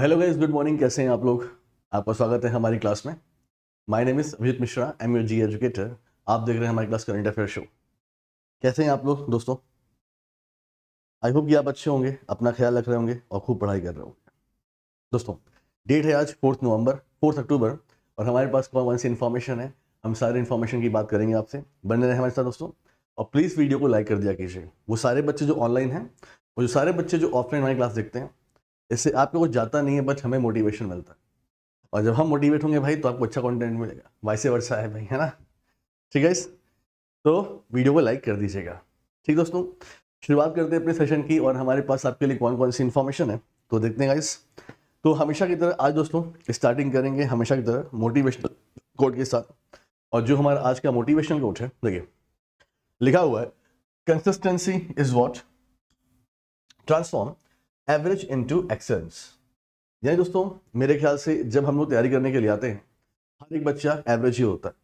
Hello guys good morning कैसे हैं आप लोग आपका स्वागत है हमारी क्लास में my name is Abhijeet Mishra M U G educator आप देख रहे हैं हमारी क्लास करंट अफेयर शो कैसे हैं आप लोग दोस्तों आई होप कि आप अच्छे होंगे अपना ख्याल रख रहे होंगे और खूब पढ़ाई कर रहे होंगे दोस्तों डेट है आज फोर्थ नवंबर फोर्थ अक्टूबर और हमारे पास कौन कौन सी इन्फॉर्मेशन है हम सारे इन्फॉर्मेशन की बात करेंगे आपसे बने रहे हमारे साथ दोस्तों और प्लीज़ वीडियो को लाइक कर दिया कीजिए वो सारे बच्चे जो ऑनलाइन हैं वो जो सारे बच्चे जो ऑफलाइन हमारी क्लास देखते हैं इससे आपको कुछ जाता नहीं है बट हमें मोटिवेशन मिलता है और जब हम मोटिवेट होंगे भाई तो आपको अच्छा कंटेंट मिलेगा वैसे वर्षा है भाई है ना ठीक है इस तो वीडियो को लाइक कर दीजिएगा ठीक दोस्तों शुरुआत करते हैं अपने सेशन की और हमारे पास आपके लिए कौन कौन सी इन्फॉर्मेशन है तो देखते हैं गाइस तो हमेशा की तरह आज दोस्तों स्टार्टिंग करेंगे हमेशा की तरह मोटिवेशनल कोड के साथ और जो हमारा आज का मोटिवेशनल कोड है देखिए लिखा हुआ है consistency is what transform average into excellence यानी दोस्तों मेरे ख्याल से जब हम लोग तैयारी करने के लिए आते हैं हर एक बच्चा एवरेज ही होता है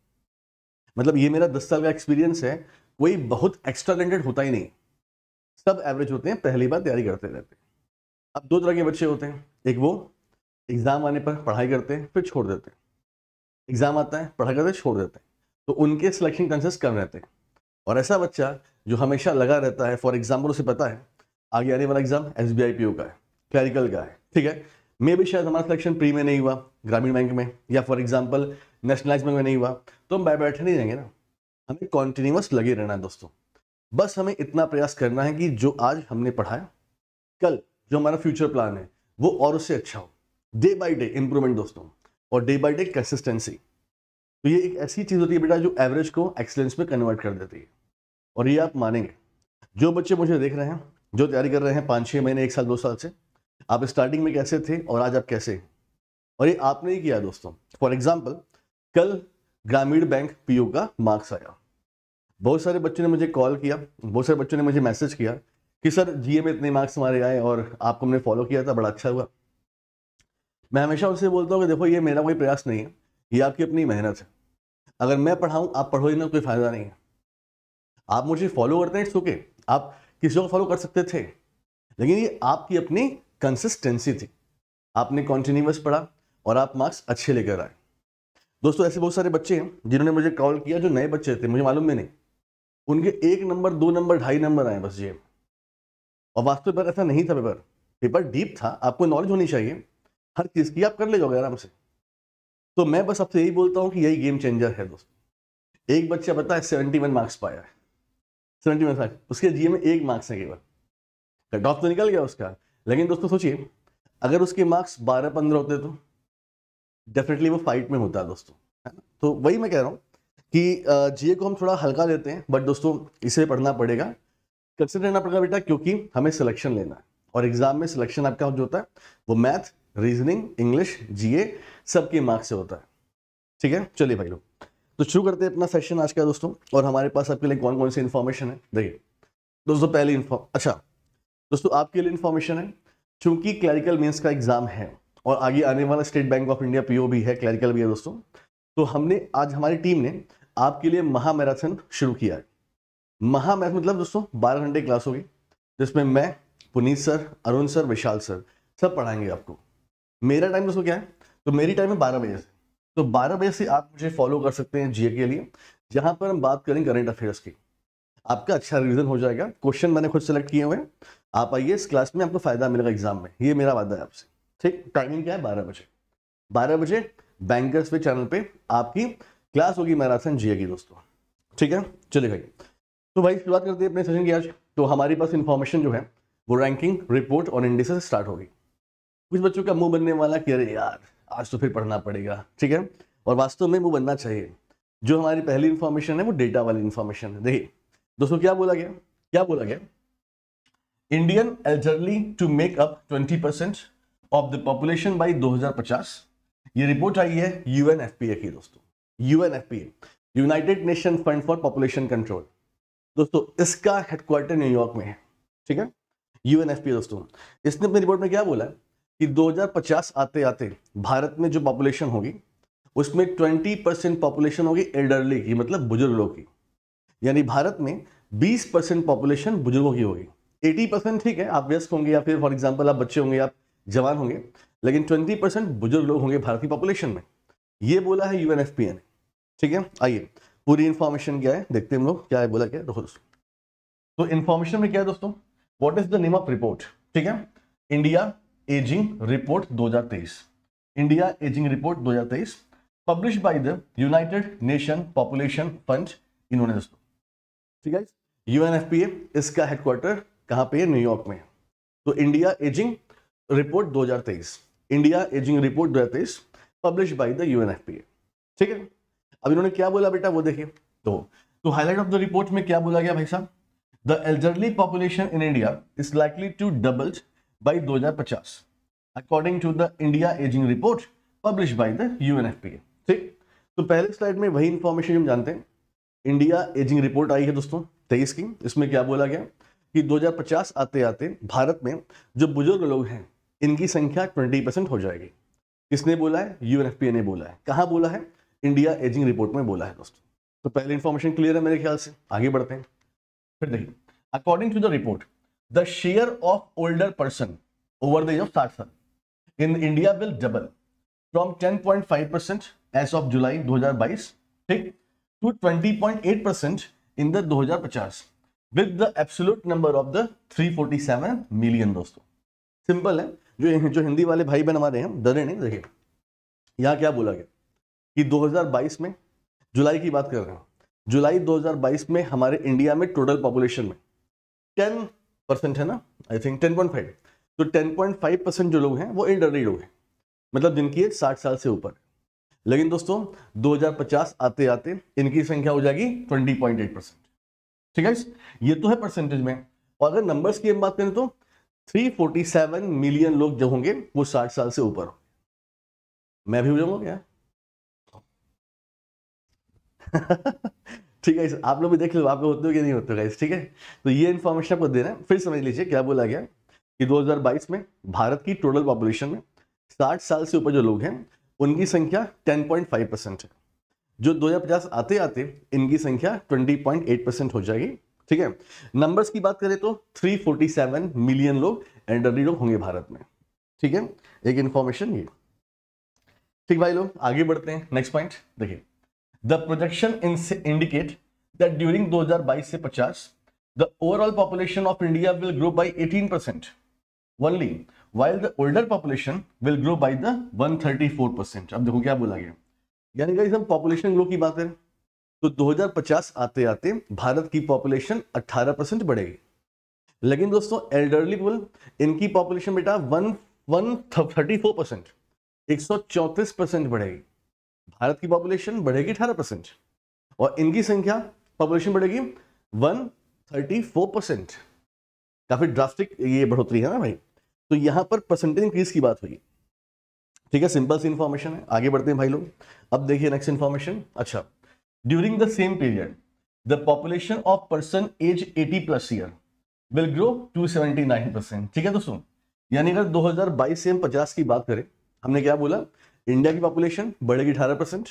मतलब ये मेरा दस साल का एक्सपीरियंस है कोई बहुत एक्स्ट्रा टैलेंटेड होता ही नहीं सब एवरेज होते हैं पहली बार तैयारी करते रहते हैं अब दो तरह के बच्चे होते हैं एक वो एग्ज़ाम आने पर पढ़ाई करते हैं फिर छोड़ देते हैं एग्ज़ाम आता है पढ़ाई करते छोड़ देते हैं तो उनके सिलेक्शन चांसेस कम रहते हैं और ऐसा बच्चा जो हमेशा लगा रहता है फॉर एग्जाम्पल उसे पता है आगे आने वाला exam S B I P O का है क्लैरिकल का है ठीक है मे भी शायद हमारा सिलेक्शन प्री में नहीं हुआ ग्रामीण बैंक में या फॉर एग्जाम्पल नेशनलाइज बैंक में नहीं हुआ तो हम बाय बैठे नहीं रहेंगे ना हमें कॉन्टिन्यूस लगे रहना है दोस्तों बस हमें इतना प्रयास करना है कि जो आज हमने पढ़ाया कल जो हमारा फ्यूचर प्लान है वो और उससे अच्छा हो डे बाई डे इम्प्रूवमेंट दोस्तों और डे बाई डे कंसिस्टेंसी तो ये एक ऐसी चीज़ होती है बेटा जो एवरेज को एक्सलेंस में कन्वर्ट कर देती है और ये आप मानेंगे जो बच्चे मुझे देख रहे हैं जो तैयारी कर रहे हैं पाँच छः महीने एक साल दो साल से आप स्टार्टिंग में कैसे थे और आज आप कैसे और ये आपने ही किया दोस्तों फॉर एग्जाम्पल कल ग्रामीण बैंक पी का मार्क्स आया बहुत सारे बच्चों ने मुझे कॉल किया बहुत सारे बच्चों ने मुझे मैसेज किया कि सर जीए में इतने मार्क्स हमारे आए और आपको हमने फॉलो किया था बड़ा अच्छा हुआ मैं हमेशा उनसे बोलता हूँ कि देखो ये मेरा कोई प्रयास नहीं है ये आपकी अपनी मेहनत है अगर मैं पढ़ाऊँ आप पढ़ो ही ना कोई फ़ायदा नहीं है आप मुझे फॉलो करते हैं इट्स ओके आप किसी को फॉलो कर सकते थे लेकिन ये आपकी अपनी कंसिस्टेंसी थी आपने कॉन्टिन्यूस पढ़ा और आप मार्क्स अच्छे लेकर आए दोस्तों ऐसे बहुत सारे बच्चे हैं जिन्होंने मुझे कॉल किया जो नए बच्चे थे मुझे मालूम भी नहीं उनके एक नंबर दो नंबर ढाई नंबर आए बस ये और वास्तव पर ऐसा नहीं था पेपर पेपर डीप था आपको नॉलेज होनी चाहिए हर चीज़ की आप कर ले जाओगे आराम से तो मैं बस आपसे यही बोलता हूँ कि यही गेम चेंजर है दोस्तों एक बच्चा पता है सेवेंटी वन मार्क्स पाया है सेवेंटी वन फाइव उसके जीए में एक मार्क्स है केवल कट ऑफ तो निकल गया उसका लेकिन दोस्तों सोचिए अगर उसके मार्क्स बारह पंद्रह होते तो डेफिनेटली वो फाइट में होता दोस्तों है ना तो वही मैं कह रहा हूँ कि जीए को हम थोड़ा हल्का लेते हैं बट दोस्तों इसे पढ़ना पड़ेगा कंसिडर रहना पड़ेगा बेटा क्योंकि हमें सिलेक्शन लेना है और एग्जाम में सिलेक्शन आपका जो होता है वो मैथ रीजनिंग इंग्लिश जीए सबके मार्क्स से होता है ठीक है चलिए भाई लोग तो शुरू करते हैं अपना सेशन आज का दोस्तों और हमारे पास आपके लिए कौन कौन सी इन्फॉर्मेशन है देखिए दोस्तों पहले इन्फॉर्म अच्छा दोस्तों आपके लिए इन्फॉर्मेशन है चूंकि क्लैरिकल मीन्स का एग्जाम है और आगे आने वाला State Bank of India PO भी है क्लैरिकल भी है दोस्तों तो हमने आज हमारी टीम ने आपके लिए महामैराथन शुरू किया है महामैराथन मतलब दोस्तों बारह घंटे क्लास होगी जिसमें मैं Puneet sir Arun sir Vishal sir सब पढ़ाएंगे आपको मेरा टाइम दोस्तों क्या है तो मेरी टाइम है बारह बजे से तो बारह बजे से आप मुझे फॉलो कर सकते हैं जीए के लिए जहाँ पर हम बात करें करंट अफेयर्स की आपका अच्छा रिविजन हो जाएगा क्वेश्चन मैंने खुद सेलेक्ट किए हुए हैं आप आइए इस क्लास में आपको फ़ायदा मिलेगा एग्जाम में ये मेरा वादा है आपसे ठीक टाइमिंग क्या है बारह बजे बारह बजे बैंकर्स पे चैनल पे आपकी क्लास होगी मैराथन जी की दोस्तों ठीक है चलिए भाई तो भाई शुरुआत करते हैं अपने सेशन की आज तो हमारे पास इन्फॉर्मेशन जो है वो रैंकिंग रिपोर्ट और इंडिस से स्टार्ट होगी कुछ बच्चों का मुंह बनने वाला कि अरे यार आज तो फिर पढ़ना पड़ेगा ठीक है और वास्तव में वो बनना चाहिए जो हमारी पहली इंफॉर्मेशन है वो डेटा वाली इंफॉर्मेशन है देखिए दोस्तों क्या बोला गया क्या बोला गया Indian elderly to make up 20 percent of the population by 2050 ये रिपोर्ट आई है यूएनएफपीए की दोस्तों UNFPA United Nation Fund for Population Control दोस्तों इसका हेडक्वार्टर न्यूयॉर्क में है ठीक है यूएनएफपीए दोस्तों इसने अपनी रिपोर्ट में क्या बोला कि 2050 आते आते भारत में जो पॉपुलेशन होगी उसमें 20 परसेंट पॉपुलेशन होगी एल्डरली की मतलब बुजुर्ग लोग की यानी भारत में 20 परसेंट पॉपुलेशन बुजुर्गों की होगी 80 परसेंट ठीक है आप व्यस्त होंगे या फिर फॉर एग्जाम्पल आप बच्चे होंगे आप जवान होंगे लेकिन 20 परसेंट बुजुर्ग लोग होंगे भारतीय पॉपुलेशन में ये बोला है यू ने ठीक है आइए पूरी इन्फॉर्मेशन क्या है देखते हम लोग क्या है बोला क्या दोस्तों तो इन्फॉर्मेशन में क्या है दोस्तों what is the name of report ठीक है India ageing report 2023 India ageing report 2023 publish by the United Nation Population Fund इन्होंने दोस्तों ठीक है यूएनएफपीए इसका हेडक्वार्टर कहां पे है न्यूयॉर्क में तो India ageing report 2023 India ageing report 2023 publish by the UNFPA ठीक है अब इन्होंने क्या बोला बेटा वो देखिए तो तो हाईलाइट ऑफ द रिपोर्ट में क्या बोला गया भाई साहब the elderly population in India is likely to double by by 2050 according to the India Aging Report published by the UNFPA. ठीक तो पहले स्लाइड में वही इंफॉर्मेशन हम जानते हैं इंडिया एजिंग रिपोर्ट आई है दोस्तों तेईस की इसमें क्या बोला गया कि 2050 आते आते भारत में जो बुजुर्ग लोग हैं इनकी संख्या 20 परसेंट हो जाएगी किसने बोला है यू ने बोला है कहाँ बोला है इंडिया एजिंग रिपोर्ट में बोला है दोस्तों तो पहले इंफॉर्मेशन क्लियर है मेरे ख्याल से आगे बढ़ते हैं फिर देखिए according to the report the share of older person over the age of साठ साल in India will double from 10.5 percent as of July 2022 ठीक to 20.8 percent in the 2050 with the absolute number of the 347 million दोस्तों simple है जो जो हिंदी वाले भाई बहन हमारे हैं डरे नहीं देखिए यहाँ क्या बोला गया कि बाईस में जुलाई की बात कर रहे हैं जुलाई दो हजार बाईस में हमारे इंडिया में टोटल पॉपुलेशन में टेन परसेंट है ना I think ten point five तो टेन पॉइंट फाइव परसेंट जो लोग हैं वो इंडरली लोग हैं मतलब जिनकी एज साठ साल से ऊपर लेकिन दोस्तों 2050 आते आते इनकी संख्या हो जाएगी 20.8 परसेंट ठीक है ये तो है परसेंटेज में और अगर नंबर्स की बात करें तो 347 मिलियन लोग जो होंगे वो 60 साल से ऊपर मैं भी हो जाऊंगा क्या ठीक है आप लोग भी देख लो आप लोग होते हो कि नहीं होते गाइस ठीक है तो ये इन्फॉर्मेशन आपको देना है फिर समझ लीजिए क्या बोला गया कि 2022 में भारत की टोटल पॉपुलेशन में 60 साल से ऊपर जो लोग हैं उनकी संख्या 10.5 परसेंट है जो 2050 आते आते इनकी संख्या 20.8 परसेंट हो जाएगी ठीक है नंबर्स की बात करें तो 347 मिलियन लोग एंडरली लोग होंगे भारत में ठीक है एक इन्फॉर्मेशन ये ठीक भाई लोग आगे बढ़ते हैं नेक्स्ट पॉइंट देखिए the projection indicate that during बाईस से पचास the overall population of India will grow by 18 percent only while the older population will grow by the 134 percent अब देखो क्या बोला गया यानी कहीं हम पॉपुलेशन ग्रो की बात करें तो 2050 आते आते भारत की पॉपुलेशन अट्ठारह परसेंट बढ़ेगी लेकिन दोस्तों एल्डरली पीपल इनकी पॉपुलेशन बेटा one one thirty four percent एक सौ चौंतीस परसेंट बढ़ेगी भारत की पॉपुलेशन बढ़ेगी अठारह परसेंट और इनकी संख्या पॉपुलेशन बढ़ेगी वन थर्टी फोर परसेंट काफ़ी ड्राफ्टिक ये बढ़ोतरी है ना भाई तो यहां पर परसेंटेज इंक्रीज की बात हुई ठीक है सिंपल सी इंफॉर्मेशन है आगे बढ़ते हैं भाई लोग अब देखिए नेक्स्ट इंफॉर्मेशन अच्छा during the same period the population of person age eighty plus year will grow to seventy nine percent ठीक है दोस्तों यानी अगर 2022 से हम 50 की बात करें हमने क्या बोला इंडिया की पॉपुलेशन बढ़ेगी अठारह परसेंट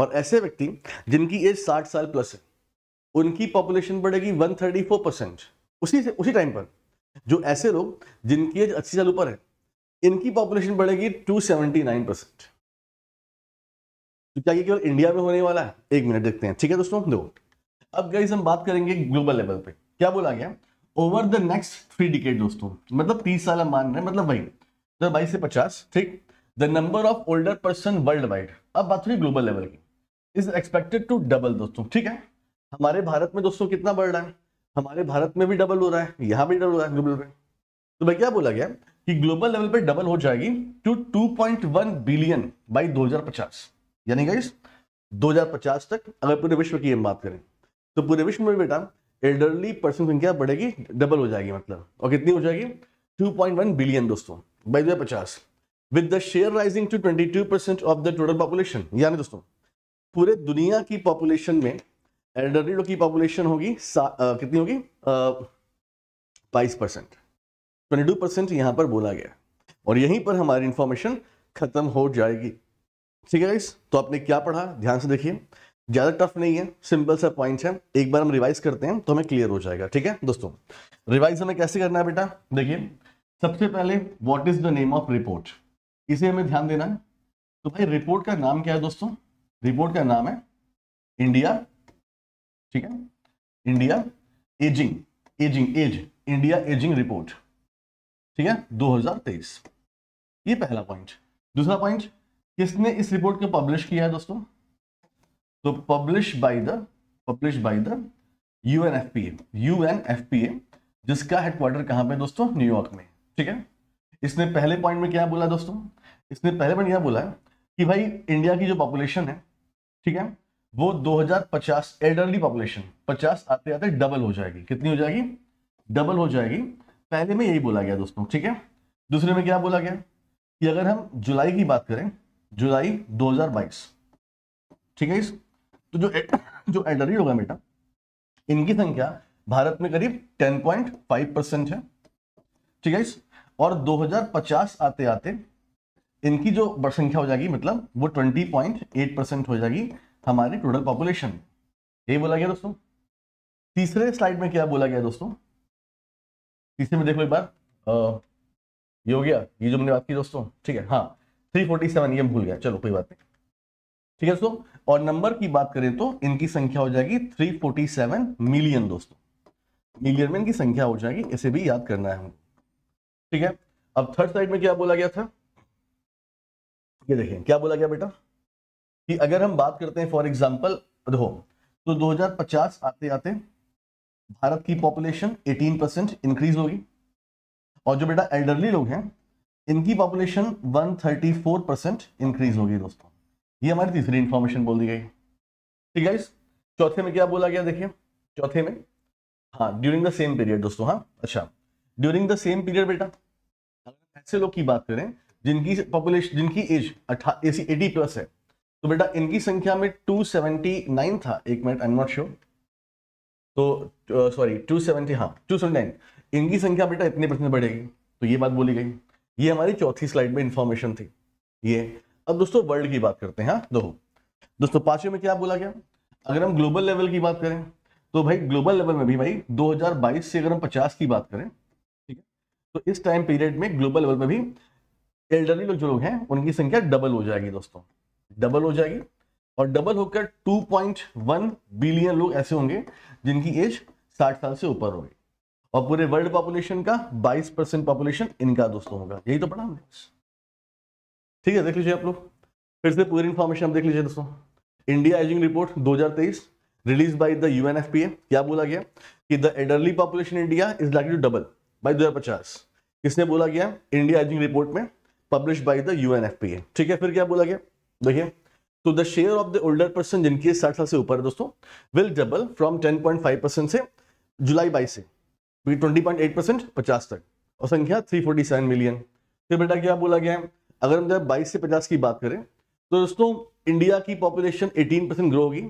और ऐसे व्यक्ति जिनकी एज साठ साल प्लस है उनकी पॉपुलेशन बढ़ेगी वन थर्टी फोर परसेंट उसी से उसी टाइम पर जो ऐसे लोग जिनकी एज अस्सी साल ऊपर है इनकी पॉपुलेशन बढ़ेगी टू सेवेंटी नाइन परसेंट तो क्या ये केवल इंडिया में होने वाला है एक मिनट देखते हैं ठीक है दोस्तों दो अब गाइस हम बात करेंगे ग्लोबल लेवल पे क्या बोला गया over the next three decade दोस्तों मतलब तीस साल हम मान रहे हैं मतलब वही दो बाईस से पचास ठीक the number of older person world wide अब बात हुई ग्लोबल लेवल की इज एक्सपेक्टेड टू डबल दोस्तों ठीक है हमारे भारत में दोस्तों कितना बढ़ रहा है हमारे भारत में भी डबल हो रहा है यहाँ भी डबल हो रहा है ग्लोबल पे तो भाई क्या बोला गया कि ग्लोबल लेवल पर डबल हो जाएगी टू 2.1 बिलियन बाय 2050 यानी गाइस 2050 तक अगर पूरे विश्व की हम बात करें तो पूरे विश्व में बेटा एल्डरली पर्सन संख्या बढ़ेगी डबल हो जाएगी मतलब और कितनी हो जाएगी 2.1 बिलियन दोस्तों बाई दो with the share rising to twenty two percent of the total population यानी दोस्तों पूरे दुनिया की पॉपुलेशन में एल्डरली लोग की पॉपुलेशन होगी कितनी होगी बाईस परसेंट ट्वेंटी टू परसेंट यहां पर बोला गया और यहीं पर हमारी इंफॉर्मेशन खत्म हो जाएगी ठीक है गाइस तो आपने क्या पढ़ा ध्यान से देखिए ज़्यादा टफ नहीं है सिंपल सा पॉइंट है एक बार हम रिवाइज करते हैं तो हमें क्लियर हो जाएगा ठीक है दोस्तों रिवाइज हमें कैसे करना है बेटा देखिए सबसे पहले what is the name of report इसे हमें ध्यान देना है तो भाई रिपोर्ट का नाम क्या है दोस्तों रिपोर्ट का नाम है इंडिया ठीक है India ageing ageing age India ageing report ठीक है 2023 ये पहला पॉइंट दूसरा पॉइंट किसने इस रिपोर्ट को पब्लिश किया है दोस्तों तो publish by the publish by the UNFPA UNFPA जिसका हेडक्वार्टर कहां पे दोस्तों न्यूयॉर्क में ठीक है इसने पहले पॉइंट में क्या बोला दोस्तों इसने पहले पॉइंट क्या बोला कि भाई इंडिया की जो पॉपुलेशन है ठीक है वो 2050 एल्डरली पॉपुलेशन 50 आते आते डबल हो जाएगी कितनी हो जाएगी डबल हो जाएगी पहले में यही बोला गया दोस्तों ठीक है दूसरे में क्या बोला गया कि अगर हम जुलाई की बात करें जुलाई 2022 ठीक है इस तो जो जो एल्डरली होगा बेटा इनकी संख्या भारत में करीब 10.5 परसेंट है ठीक है इस और 2050 आते आते इनकी जो संख्या हो जाएगी मतलब वो 20.8 परसेंट हो जाएगी हमारी टोटल पॉपुलेशन यही बोला गया दोस्तों तीसरे स्लाइड में क्या बोला गया दोस्तों तीसरे में देखो एक बार ये हो गया ये जो हमने बात की दोस्तों ठीक है हाँ 347 ये भूल गया चलो कोई बात नहीं ठीक है दोस्तों और नंबर की बात करें तो इनकी संख्या हो जाएगी 347 मिलियन दोस्तों मिलियन में इनकी संख्या हो जाएगी इसे भी याद करना है हमको ठीक है अब थर्ड साइड में क्या बोला गया था ये देखिए क्या बोला गया बेटा कि अगर हम बात करते हैं फॉर एग्जाम्पल रहो तो 2050 आते आते भारत की पॉपुलेशन 18 परसेंट इंक्रीज होगी और जो बेटा एल्डरली लोग हैं इनकी पॉपुलेशन 134 परसेंट इंक्रीज होगी दोस्तों ये हमारी तीसरी इंफॉर्मेशन बोल दी गई ठीक है चौथे में क्या बोला गया देखिए चौथे में हाँ ड्यूरिंग द सेम पीरियड दोस्तों हाँ अच्छा ड्यूरिंग द सेम पीरियड बेटा ऐसे लोग की बात करें जिनकी पॉपुलेशन जिनकी एज एटी प्लस है तो बेटा इनकी संख्या में 279 था एक minute I am not sure तो सॉरी टू सेवेंटी हाँ टू इनकी संख्या बेटा इतने परसेंट बढ़ेगी तो ये बात बोली गई ये हमारी चौथी स्लाइड में इंफॉर्मेशन थी ये अब दोस्तों वर्ल्ड की बात करते हैं हाँ, दो दोस्तों पांचवें में क्या बोला गया अगर हम ग्लोबल लेवल की बात करें तो भाई ग्लोबल लेवल में भी भाई 2022 से अगर हम 50 की बात करें तो इस टाइम पीरियड में ग्लोबल लेवल पर भी एल्डरली लोग जो लोग हैं उनकी संख्या डबल हो जाएगी दोस्तों डबल हो जाएगी और डबल होकर 2.1 बिलियन लोग ऐसे होंगे जिनकी एज 60 साल से ऊपर होगी और पूरे वर्ल्ड पॉपुलेशन का 22 परसेंट पॉपुलेशन इनका दोस्तों होगा यही तो पढ़ा हमने ठीक है देख लीजिए आप लोग फिर से पूरी इन्फॉर्मेशन आप देख लीजिए दोस्तों India ageing report 2023 release by the UNFPA क्या बोला गया कि the elderly population India is like to double by दो किसने बोला गया इंडिया एजिंग रिपोर्ट में पब्लिश बाई द यू ठीक है फिर क्या बोला गया देखिए तो the share of the older person जिनकी साठ साल से ऊपर है दोस्तों विल डबल फ्रॉम 10.5 परसेंट से जुलाई बाईस से ट्वेंटी पॉइंट एट परसेंट पचास तक और संख्या 347 मिलियन फिर बेटा क्या बोला गया है अगर हम जब बाईस से पचास की बात करें तो दोस्तों इंडिया की पॉपुलेशन 18 परसेंट ग्रो होगी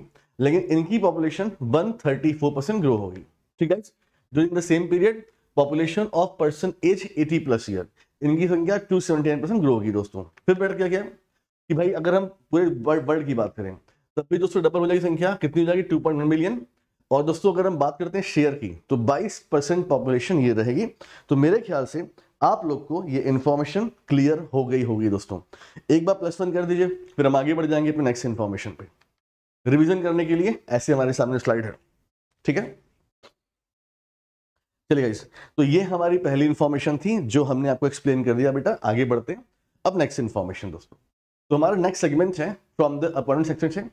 लेकिन इनकी पॉपुलेशन 134 परसेंट ग्रो होगी ठीक है during the same period population of person age 80 plus year इनकी संख्या 279 परसेंट ग्रो होगी दोस्तों फिर बेटर क्या क्या कि भाई अगर हम पूरे वर्ल्ड वर्ल्ड की बात करें तब भी दोस्तों डबल हो जाएगी संख्या कितनी हो जाएगी टू पॉइंट वन मिलियन और दोस्तों अगर हम बात करते हैं शेयर की तो 22 परसेंट पॉपुलेशन ये रहेगी तो मेरे ख्याल से आप लोग को ये इन्फॉर्मेशन क्लियर हो गई होगी दोस्तों एक बार प्लस वन कर दीजिए फिर हम आगे बढ़ जाएंगे अपने नेक्स्ट इन्फॉर्मेशन पे रिविजन करने के लिए ऐसे हमारे सामने स्लाइड है ठीक है चलिए गाइस तो ये हमारी पहली इन्फॉर्मेशन थी जो हमने आपको एक्सप्लेन कर दिया बेटा आगे बढ़ते हैं अब नेक्स्ट इन्फॉर्मेशन दोस्तों तो हमारा नेक्स्ट सेगमेंट है फ्रॉम द अपॉइंट सेक्शन से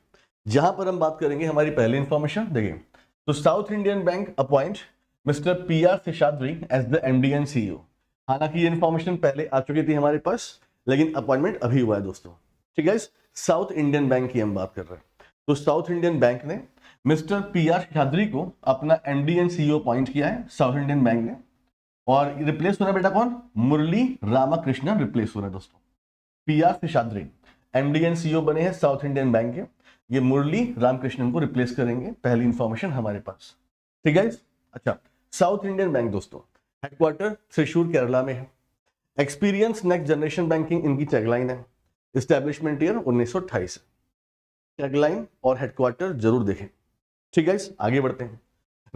जहां पर हम बात करेंगे हमारी पहली इन्फॉर्मेशन देखिए तो South Indian Bank appoint mister P R Seshadri as the M D n C हालांकि ये इन्फॉर्मेशन पहले आ चुकी थी हमारे पास लेकिन अपॉइंटमेंट अभी हुआ है दोस्तों ठीक है साउथ इंडियन बैंक की हम बात कर रहे हैं तो साउथ इंडियन बैंक ने मिस्टर पी आर शेषाद्री को अपना M D and CEO appoint किया है साउथ इंडियन बैंक ने और रिप्लेस हो रहा बेटा कौन मुरली रामाकृष्णन रिप्लेस हो रहा है दोस्तों P R Seshadri M D and CEO बने हैं साउथ इंडियन बैंक के ये मुरली रामकृष्णन को रिप्लेस करेंगे पहली इंफॉर्मेशन हमारे पास ठीक है अच्छा साउथ इंडियन बैंक दोस्तों हेडक्वार्टर त्रिशूर केरला में है एक्सपीरियंस नेक्स्ट जनरेशन बैंकिंग इनकी टैगलाइन है इस्टेब्लिशमेंट ईयर अट्ठाईस टैगलाइन और हेडक्वार्टर जरूर देखें ठीक है आगे बढ़ते हैं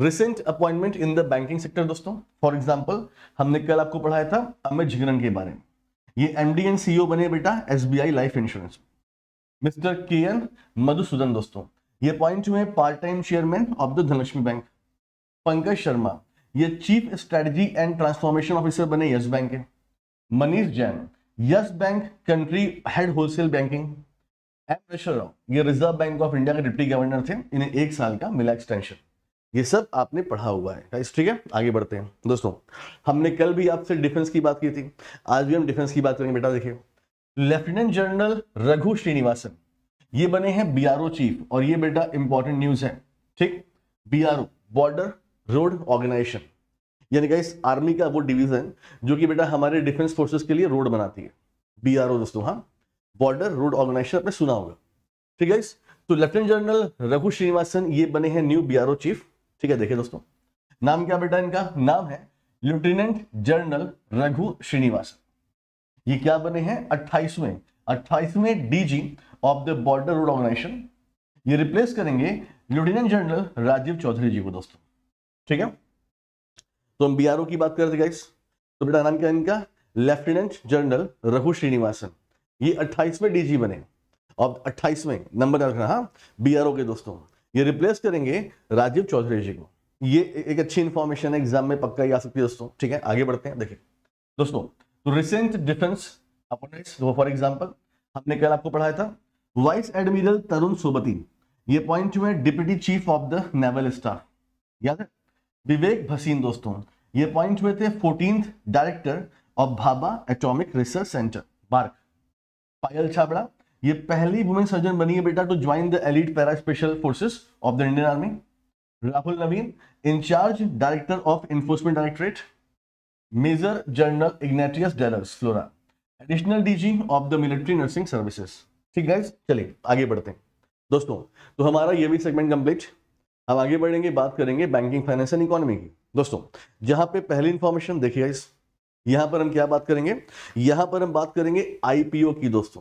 recent appointment in the banking sector दोस्तों फॉर एग्जाम्पल हमने कल आपको पढ़ाया था अमित झिगरन के बारे में ये एमडी एंड सीईओ बने बेटा SBI life insurance mister K N Madhusudan दोस्तों ये अपॉइंट हुए part time chairman of the Dhanlaxmi bank Pankaj Sharma ये chief strategy and transformation officer बने यस बैंक के Manish Jain Yes Bank country head wholesale banking M Vishwarao ये रिजर्व बैंक ऑफ इंडिया के deputy governor थे इन्हें एक साल का मिला एक्सटेंशन ये सब आपने पढ़ा हुआ है ठीक है आगे बढ़ते हैं दोस्तों हमने कल भी आपसे डिफेंस की बात की थी आज भी हम डिफेंस की बात करेंगे बेटा देखिए लेफ्टिनेंट जनरल रघु श्रीनिवासन ये बने हैं बीआरओ चीफ और ये बेटा इंपॉर्टेंट न्यूज है ठीक बीआरओ बॉर्डर रोड ऑर्गेनाइजेशन यानी कि आर्मी का वो डिवीजन जो कि बेटा हमारे डिफेंस फोर्सेस के लिए रोड बनाती है बीआरओ दोस्तों हाँ बॉर्डर रोड ऑर्गेनाइजेशन आपने सुना होगा ठीक है तो लेफ्टिनेंट जनरल रघु श्रीनिवासन ये बने हैं न्यू बी चीफ ठीक है देखिए दोस्तों नाम क्या बेटा इनका नाम है लेफ्टिनेंट जनरल रघु श्रीनिवासन ये क्या बने हैं अट्ठाईसवें अट्ठाईसवें DG of the border road organisation ये रिप्लेस करेंगे लेफ्टिनेंट जनरल राजीव चौधरी जी को दोस्तों ठीक है तो हम बीआरओ की बात करते गाइस तो बेटा नाम क्या इनका लेफ्टिनेंट जनरल रघु श्रीनिवासन ये अट्ठाईसवें डीजी बने अब अट्ठाईसवें नंबर रखना हाँ बी के दोस्तों ये रिप्लेस करेंगे राजीव चौधरी जी को ये एक अच्छी इंफॉर्मेशन है एग्जाम में पक्का ही आ सकती है दोस्तों ठीक है आगे बढ़ते हैं देखिए दोस्तों तो recent defence opponents for example हमने कल आपको पढ़ाया था वाइस एडमिरल तरुण सोबती ये पॉइंट हुए deputy chief of the naval staff याद है विवेक भसीन दोस्तों ये पॉइंट हुए थे fourteen director of Bhabha atomic research centre BARC Payal Chhabra ये पहली वुमेन सर्जन बनी है बेटा to join the elite para special forces of the Indian army Rahul Naveen incharge director of enforcement directorate major general Ignatius Delos Flora additional DG of the military nursing services ठीक guys चलिए आगे बढ़ते हैं दोस्तों तो हमारा ये भी सेगमेंट कंप्लीट हम आगे बढ़ेंगे बात करेंगे बैंकिंग फाइनेंस एंड इकोनॉमी की दोस्तों जहां पे पहली इंफॉर्मेशन देखिए इस यहां पर हम क्या बात करेंगे यहां पर हम बात करेंगे आईपीओ की दोस्तों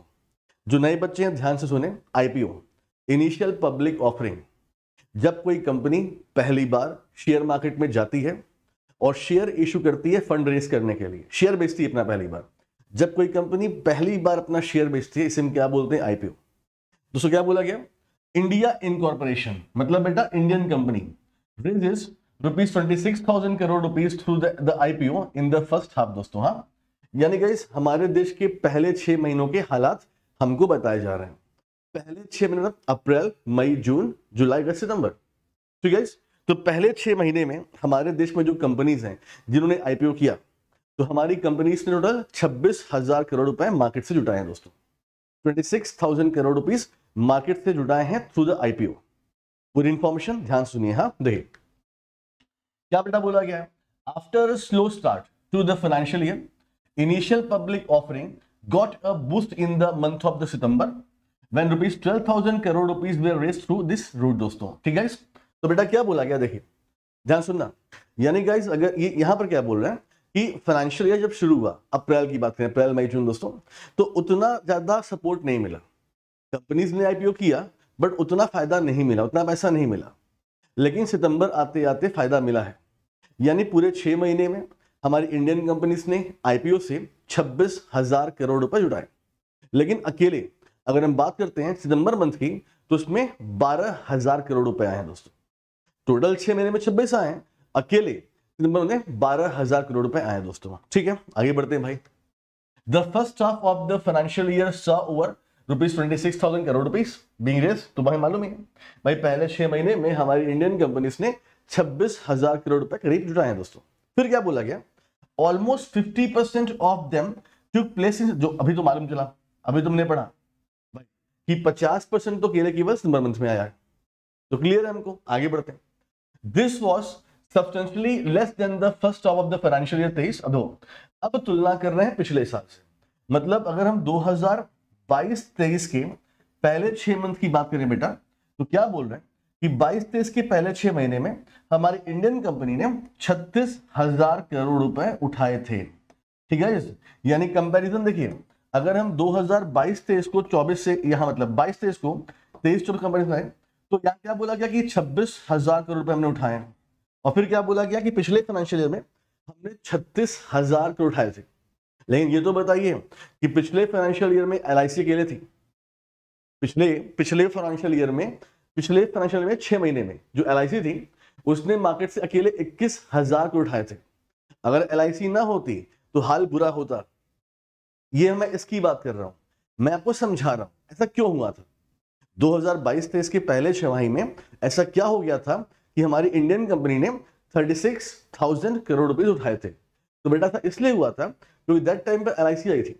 जो नए बच्चे हैं ध्यान से सुने आईपीओ इनिशियल पब्लिक ऑफरिंग जब कोई कंपनी पहली बार शेयर मार्केट में जाती है और शेयर इशू करती है फंड रेज करने के लिए शेयर बेचती है अपना पहली बार जब कोई कंपनी पहली बार अपना शेयर बेचती है इसे हम क्या बोलते हैं आईपीओ दोस्तों क्या बोला गया इंडिया इनकॉर्पोरेशन मतलब बेटा Indian company raises rupees twenty six thousand crore rupees through the IPO in the first half दोस्तों हाँ यानी कि हमारे देश के पहले छह महीनों के हालात हमको बताए जा रहे हैं पहले छह महीने मतलब अप्रैल मई जून जुलाई अगस्त सितंबर ठीक तो है तो पहले छह महीने में हमारे देश में जो कंपनीज हैं जिन्होंने आईपीओ किया तो हमारी कंपनीज ने टोटल छब्बीस हजार करोड़ रुपए मार्केट से जुटाए हैं दोस्तों twenty six thousand crore rupees market से जुटाए हैं थ्रू द आईपीओ पूरी इंफॉर्मेशन ध्यान सुनिए हाँ देखिए क्या बेटा बोला गया है after slow start to the financial year initial public offering got a boost in the of of the September when rupees 12,000 crore rupees were raised through this route दोस्तों ठीक है तो बेटा क्या बोला गया देखिए ध्यान सुनना यानी गाइज अगर ये यहाँ पर क्या बोल रहे हैं कि फाइनेंशियल ईयर जब शुरू हुआ अप्रैल की बात करें अप्रैल मई जून दोस्तों तो उतना ज़्यादा सपोर्ट नहीं मिला कंपनीज ने आईपीओ किया बट उतना फायदा नहीं मिला उतना पैसा नहीं मिला लेकिन सितंबर आते आते फ़ायदा मिला है यानी पूरे छह महीने में हमारी इंडियन कंपनीज ने आईपीओ से छब्बीस हज़ार करोड़ रुपए जुटाए लेकिन अकेले अगर हम बात करते हैं सितंबर मंथ की तो उसमें बारह हज़ार करोड़ रुपए आए हैं दोस्तों टोटल छह महीने में छब्बीस आए अकेले सितंबर में बारह हज़ार करोड़ रुपए आए दोस्तों ठीक है आगे बढ़ते हैं भाई the first half of the financial year saw over rupees twenty six thousand crore rupees being raised तुम्हें मालूम ही है भाई पहले छह महीने में हमारी इंडियन कंपनीज ने छब्बीस हजार करोड़ रुपए करीब जुटाए हैं दोस्तों फिर क्या बोला गया almost fifty percent of them took place जो अभी तो मालूम चला अभी तुमने पढ़ा भाई कि पचास परसेंट तो केले केवल सितंबर मंथ में आया है तो क्लियर है हमको आगे बढ़ते हैं this was substantially less than the first of the financial year तेईस अब तुलना कर रहे हैं पिछले साल से मतलब अगर हम 2000 बाईस तेईस के पहले छह मंथ की बात करें बेटा तो क्या बोल रहे हैं कि बाईस तेईस के पहले छह महीने में हमारी इंडियन कंपनी ने छत्तीस हजार करोड़ रुपए उठाए थे ठीक है यानी कंपैरिजन देखिए अगर हम 2022 तेईस को 24 से यहाँ मतलब 22 तेईस को तेईस चौबीस कंपनी उठाए तो यहाँ क्या बोला गया कि छब्बीस हजार करोड़ रुपए हमने उठाए और फिर क्या बोला गया कि पिछले फाइनेंशियल ईयर में हमने छत्तीस हजार करोड़ उठाए थे लेकिन ये तो बताइए कि पिछले फाइनेंशियल ईयर में एल के लिए थी पिछले पिछले फाइनेंशियल ईयर में पिछले फाइनेंशियल में छह महीने में जो एल थी उसने मार्केट से अकेले इक्कीस हजार करोड़ उठाए थे अगर एल ना होती तो हाल बुरा होता ये मैं इसकी बात कर रहा हूँ मैं आपको समझा रहा हूँ ऐसा क्यों हुआ था 2022 हजार के पहले छमाही में ऐसा क्या हो गया था कि हमारी इंडियन कंपनी ने 36,000 करोड़ रुपए उठाए थे तो बेटा था इसलिए हुआ था क्योंकि दैट टाइम पर एल आई थी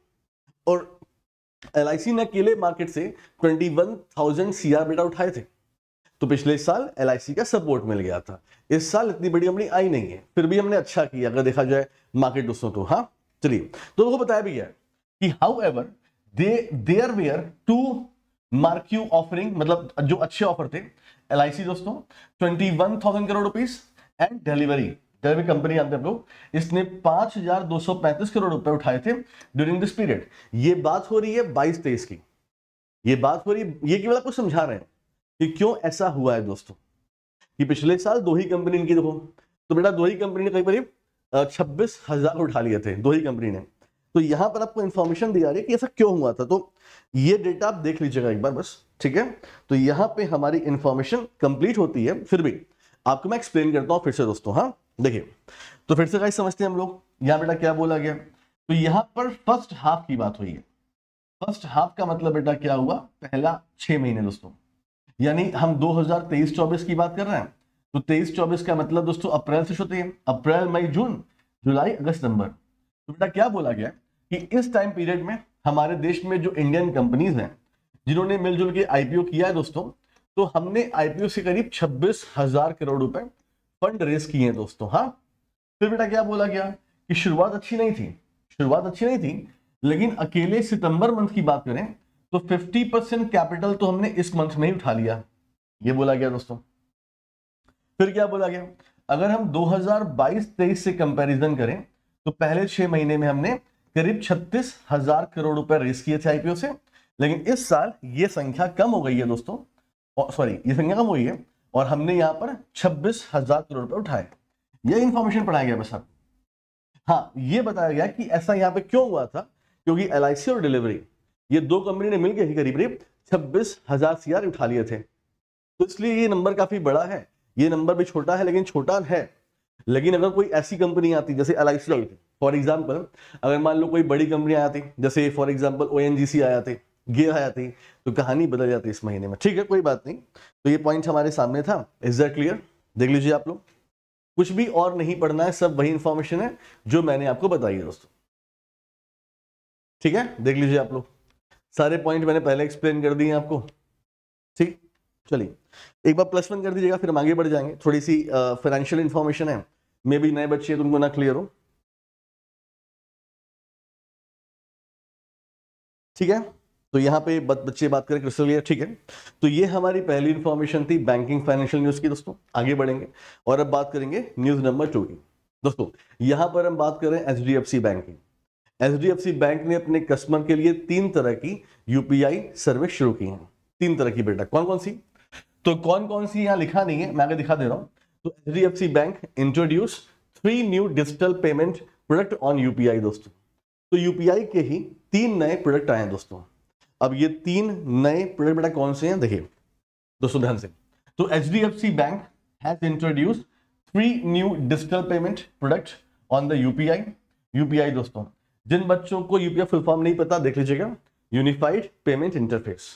और एल ने अकेले मार्केट से 21,000 सीआर बेटा उठाए थे तो पिछले साल एल का सपोर्ट मिल गया था इस साल इतनी बड़ी कंपनी आई नहीं है फिर भी हमने अच्छा किया अगर देखा जाए मार्केट दोस्तों तो हाँ चलिए तो वो बताया भी गया कि however they were two marquee offering मतलब जो अच्छे ऑफर थे एल दोस्तों twenty one thousand crore rupees and delivery भी कंपनी आते हम लोग इसने पांच हजार दो सौ पैंतीस करोड़ रुपए उठाए थे ड्यूरिंग दिस पीरियड ये बात हो रही है बाईस तेईस की ये बात हो रही है ये केवल आपको समझा रहे हैं कि क्यों ऐसा हुआ है दोस्तों कि पिछले साल दो ही कंपनी इनकी देखो तो बेटा दो ही कंपनी ने करीब करीब छब्बीस हजार उठा लिए थे दो ही कंपनी ने तो यहां पर आपको इंफॉर्मेशन दी जा रही है कि ऐसा क्यों हुआ था तो ये डेटा आप देख लीजिएगा एक बार बस ठीक है तो यहां पे हमारी इंफॉर्मेशन कंप्लीट होती है फिर भी आपको मैं एक्सप्लेन करता हूं फिर से दोस्तों हाँ देखिए तो फिर से गाइस समझते हैं हम लोग यहाँ बेटा क्या बोला गया तो यहाँ पर फर्स्ट हाफ की बात हुई है फर्स्ट हाफ का मतलब बेटा क्या हुआ पहला छह महीने दोस्तों यानी हम 2023-24 की बात कर रहे हैं तो 23-24 का मतलब दोस्तों अप्रैल से शुरू है अप्रैल मई जून जुलाई अगस्त नंबर तो बेटा क्या बोला गया कि इस टाइम पीरियड में हमारे देश में जो इंडियन कंपनीज हैं जिन्होंने मिलजुल के आईपीओ किया है दोस्तों तो हमने आईपीओ से करीब छब्बीस हजार करोड़ रुपए फंड रेस किए हैं दोस्तों हाँ फिर बेटा क्या बोला गया कि शुरुआत अच्छी नहीं थी शुरुआत अच्छी नहीं थी लेकिन अकेले सितंबर मंथ की बात करें तो 50 परसेंट कैपिटल तो हमने इस मंथ में ही उठा लिया ये बोला गया दोस्तों फिर क्या बोला गया अगर हम 2022-23 से कंपैरिजन करें तो पहले छह महीने में हमने करीब छत्तीस हजार करोड़ रुपए रेस किए थे आईपीओ से लेकिन इस साल ये संख्या कम हो गई है दोस्तों सॉरी ये संख्या कम हुई है और हमने यहां पर छब्बीस हजार करोड़ रुपए उठाए ये इंफॉर्मेशन पढ़ाया गया बस आपको हाँ यह बताया गया कि ऐसा यहां पे क्यों हुआ था क्योंकि एल और डिलीवरी ये दो कंपनी ने मिलकर ही करीब करीब छब्बीस हजार सीआर उठा लिए थे तो इसलिए ये नंबर काफी बड़ा है ये नंबर भी छोटा है लेकिन छोटा है लेकिन अगर कोई ऐसी कंपनी आती जैसे L I C for example अगर मान लो कोई बड़ी कंपनी आती जैसे फॉर एग्जाम्पल ओ आया थे गिर आ जाती तो कहानी बदल जाती इस महीने में ठीक है कोई बात नहीं तो ये पॉइंट हमारे सामने था इज दैट क्लियर देख लीजिए आप लोग कुछ भी और नहीं पढ़ना है सब वही इंफॉर्मेशन है जो मैंने आपको बताई है दोस्तों ठीक है देख लीजिए आप लोग सारे पॉइंट मैंने पहले एक्सप्लेन कर दिए आपको ठीक चलिए एक बार प्लस वन कर दीजिएगा फिर हम आगे बढ़ जाएंगे थोड़ी सी फाइनेंशियल इंफॉर्मेशन इन्फॉर्मेशन है मे बी नए बच्चे तुमको तो ना क्लियर हो ठीक है तो यहाँ पे बच्चे बात करें क्रिस्टल क्लियर ठीक है तो ये हमारी पहली इन्फॉर्मेशन थी बैंकिंग फाइनेंशियल न्यूज़ की दोस्तों आगे बढ़ेंगे और अब बात करेंगे न्यूज़ नंबर टू की दोस्तों यहाँ पर हम बात करें H D F C bank की H D F C bank ने अपने कस्टमर के लिए तीन तरह की यूपीआई सर्विस शुरू की है तीन तरह की बेटा कौन कौन सी तो कौन कौन सी यहाँ लिखा नहीं है मैं आगे दिखा दे रहा हूँ तो H D F C bank introduce three new digital payment product on UPI दोस्तों तो यूपीआई के ही तीन नए प्रोडक्ट आए हैं दोस्तों अब ये तीन नए प्रोडक्ट बेटा कौन से हैं देखिए दोस्तों ध्यान से तो H D F C bank has introduce three new digital payment product on the UPI UPI दोस्तों जिन बच्चों को यूपीआई फुल फॉर्म नहीं पता देख लीजिएगा यूनिफाइड पेमेंट इंटरफेस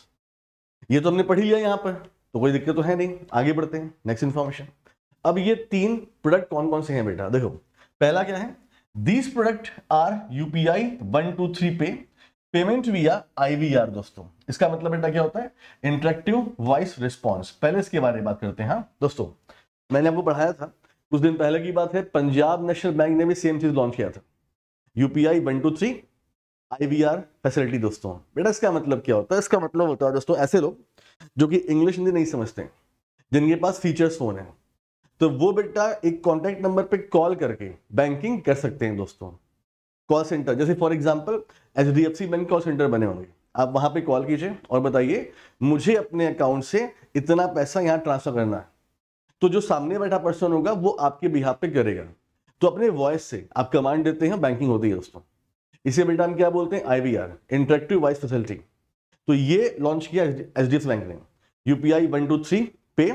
ये तो हमने पढ़ी लिया यहां पर तो कोई दिक्कत तो है नहीं आगे बढ़ते हैं नेक्स्ट इंफॉर्मेशन अब ये तीन प्रोडक्ट कौन कौन से हैं बेटा देखो पहला क्या है these product are UPI one two three pay payment via IVR दोस्तों इसका मतलब बेटा क्या होता है इंटरेक्टिव वॉइस रिस्पॉन्स पहले इसके बारे में बात करते हैं हाँ दोस्तों मैंने आपको पढ़ाया था कुछ दिन पहले की बात है पंजाब नेशनल बैंक ने भी सेम चीज लॉन्च किया था UPI one two three IVR facility दोस्तों बेटा इसका मतलब क्या होता है इसका मतलब होता है दोस्तों ऐसे लोग जो कि इंग्लिश हिंदी नहीं समझते जिनके पास फीचर्स फोन है तो वो बेटा एक कॉन्टेक्ट नंबर पर कॉल करके बैंकिंग कर सकते हैं दोस्तों कॉल सेंटर जैसे for example H D F C bank call centre बने होंगे आप वहां पे कॉल कीजिए और बताइए मुझे अपने अकाउंट से इतना पैसा यहाँ ट्रांसफर करना है तो जो सामने बैठा पर्सन होगा वो आपके बिहार पे करेगा तो अपने वॉइस से आप कमांड देते हैं बैंकिंग होती है दोस्तों इसे बेटा हम क्या बोलते हैं आईवीआर इंटरेक्टिव वॉइस फैसिलिटी तो ये लॉन्च किया एच डी एफ बैंक ने UPI one two three pay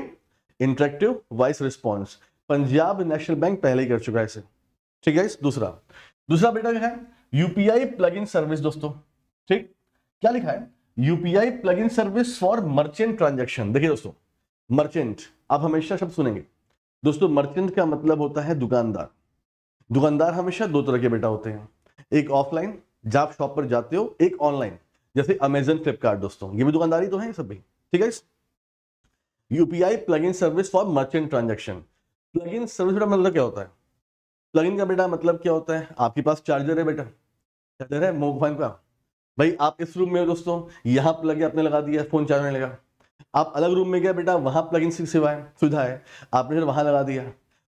interactive voice response Punjab National Bank पहले ही कर चुका है इसे ठीक है दूसरा दूसरा बेटा क्या है यूपीआई प्लग इन सर्विस दोस्तों ठीक क्या लिखा है UPI plug in service for merchant transaction देखिए दोस्तों मर्चेंट आप हमेशा शब्द सुनेंगे दोस्तों मर्चेंट का मतलब होता है दुकानदार दुकानदार हमेशा दो तरह के बेटा होते हैं एक ऑफलाइन जब शॉप पर जाते हो एक ऑनलाइन जैसे अमेजन फ्लिपकार्ट दोस्तों ये भी दुकानदारी तो है सब भी ठीक है UPI plug in service for merchant transaction plug in service का मतलब क्या होता है प्लग इन का बेटा मतलब क्या होता है आपके पास चार्जर है बेटा चार्जर है मोबाइल का भाई आप इस रूम में हो दोस्तों यहाँ प्लग आपने लगा दिया फोन चार्ज में लगा आप अलग रूम में गया बेटा वहाँ प्लग इन सेवा है सुविधा है आपने फिर वहाँ लगा दिया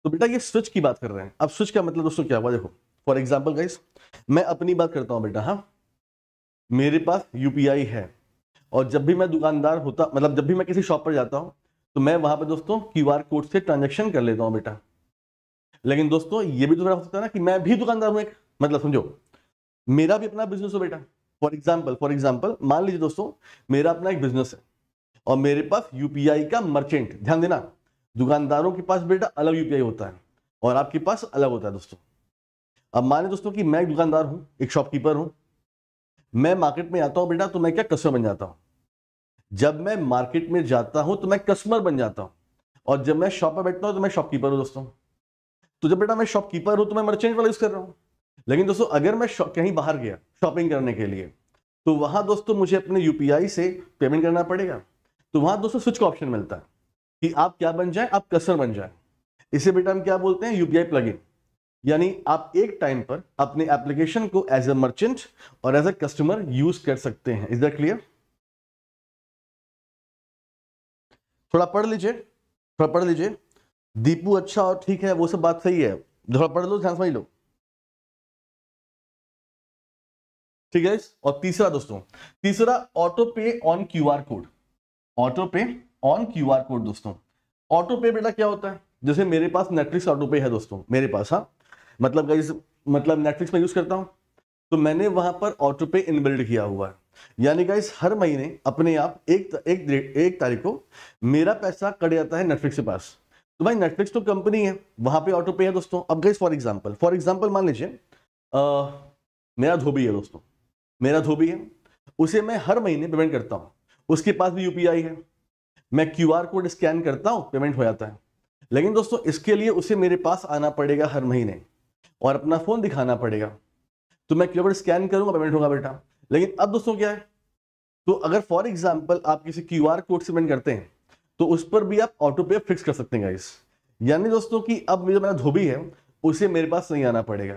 तो बेटा ये स्विच की बात कर रहे हैं अब स्विच का मतलब दोस्तों क्या हुआ देखो फॉर एग्जाम्पल गाइस मैं अपनी बात करता हूँ बेटा हाँ मेरे पास यूपीआई है और जब भी मैं दुकानदार होता मतलब जब भी मैं किसी शॉप पर जाता हूँ तो मैं वहाँ पर दोस्तों क्यू कोड से ट्रांजेक्शन कर लेता हूँ बेटा लेकिन दोस्तों ये भी तो हो सकता है ना कि मैं भी दुकानदार हूं एक मतलब समझो मेरा भी अपना बिजनेस हो बेटा फॉर एग्जाम्पल फॉर एग्जाम्पल मान लीजिए दोस्तों मेरा अपना एक बिजनेस है और मेरे पास यूपीआई का मर्चेंट ध्यान देना दुकानदारों के पास बेटा अलग यूपीआई होता है और आपके पास अलग होता है दोस्तों अब माने दोस्तों कि मैं एक दुकानदार हूँ एक शॉपकीपर हूँ मैं मार्केट में आता हूँ बेटा तो मैं क्या कस्टमर बन जाता हूँ जब मैं मार्केट में जाता हूँ तो मैं कस्टमर बन जाता हूँ और जब मैं शॉप पर बैठता हूँ तो मैं शॉपकीपर हूँ दोस्तों तो जब बेटा मैं शॉपकीपर हूं तो मैं मर्चेंट वाला यूज कर रहा हूँ लेकिन दोस्तों अगर मैं कहीं बाहर गया शॉपिंग करने के लिए तो वहां दोस्तों मुझे अपने यूपीआई से पेमेंट करना पड़ेगा तो वहां दोस्तों स्विच का ऑप्शन मिलता है कि आप क्या बन जाए आप कसर बन जाए इसे बेटा हम क्या बोलते हैं यूपीआई प्लगइन यानी आप एक टाइम पर अपने एप्लीकेशन को एज ए मर्चेंट और एज ए कस्टमर यूज कर सकते हैं इज दैट क्लियर थोड़ा पढ़ लीजिए थोड़ा पढ़ लीजिए दीपू अच्छा और ठीक है वो सब बात सही है थोड़ा पढ़ लो ध्यान समझ लो ठीक है और तीसरा दोस्तों तीसरा auto pay on Q R code auto pay on Q R code दोस्तों ऑटो पे बेटा क्या होता है जैसे मेरे पास नेटफ्लिक्स ऑटो पे है दोस्तों मेरे पास हाँ मतलब मतलब नेटफ्लिक्स में यूज करता हूँ तो मैंने वहां पर ऑटो पे इनबिल्ड किया हुआ है यानी गाइस हर महीने अपने आप एक एक, एक तारीख को मेरा पैसा कट जाता है नेटफ्लिक्स के पास तो भाई नेटफ्लिक्स तो कंपनी है वहां पे ऑटो पे है दोस्तों अब गई फॉर एग्जाम्पल फॉर एग्जाम्पल मान लीजिए मेरा धोबी है दोस्तों मेरा धोबी है उसे मैं हर महीने पेमेंट करता हूँ उसके पास भी यूपीआई है मैं क्यू कोड स्कैन करता हूँ पेमेंट हो जाता है लेकिन दोस्तों इसके लिए उसे मेरे पास आना पड़ेगा हर महीने और अपना फ़ोन दिखाना पड़ेगा तो मैं क्यू स्कैन करूँगा पेमेंट होगा बेटा लेकिन अब दोस्तों क्या है तो अगर फॉर एग्जाम्पल आप किसी क्यू कोड से पेमेंट करते हैं तो उस पर भी आप ऑटो पे फिक्स कर सकते हैं गाइस यानी दोस्तों कि अब जो मेरा धोबी है उसे मेरे पास नहीं आना पड़ेगा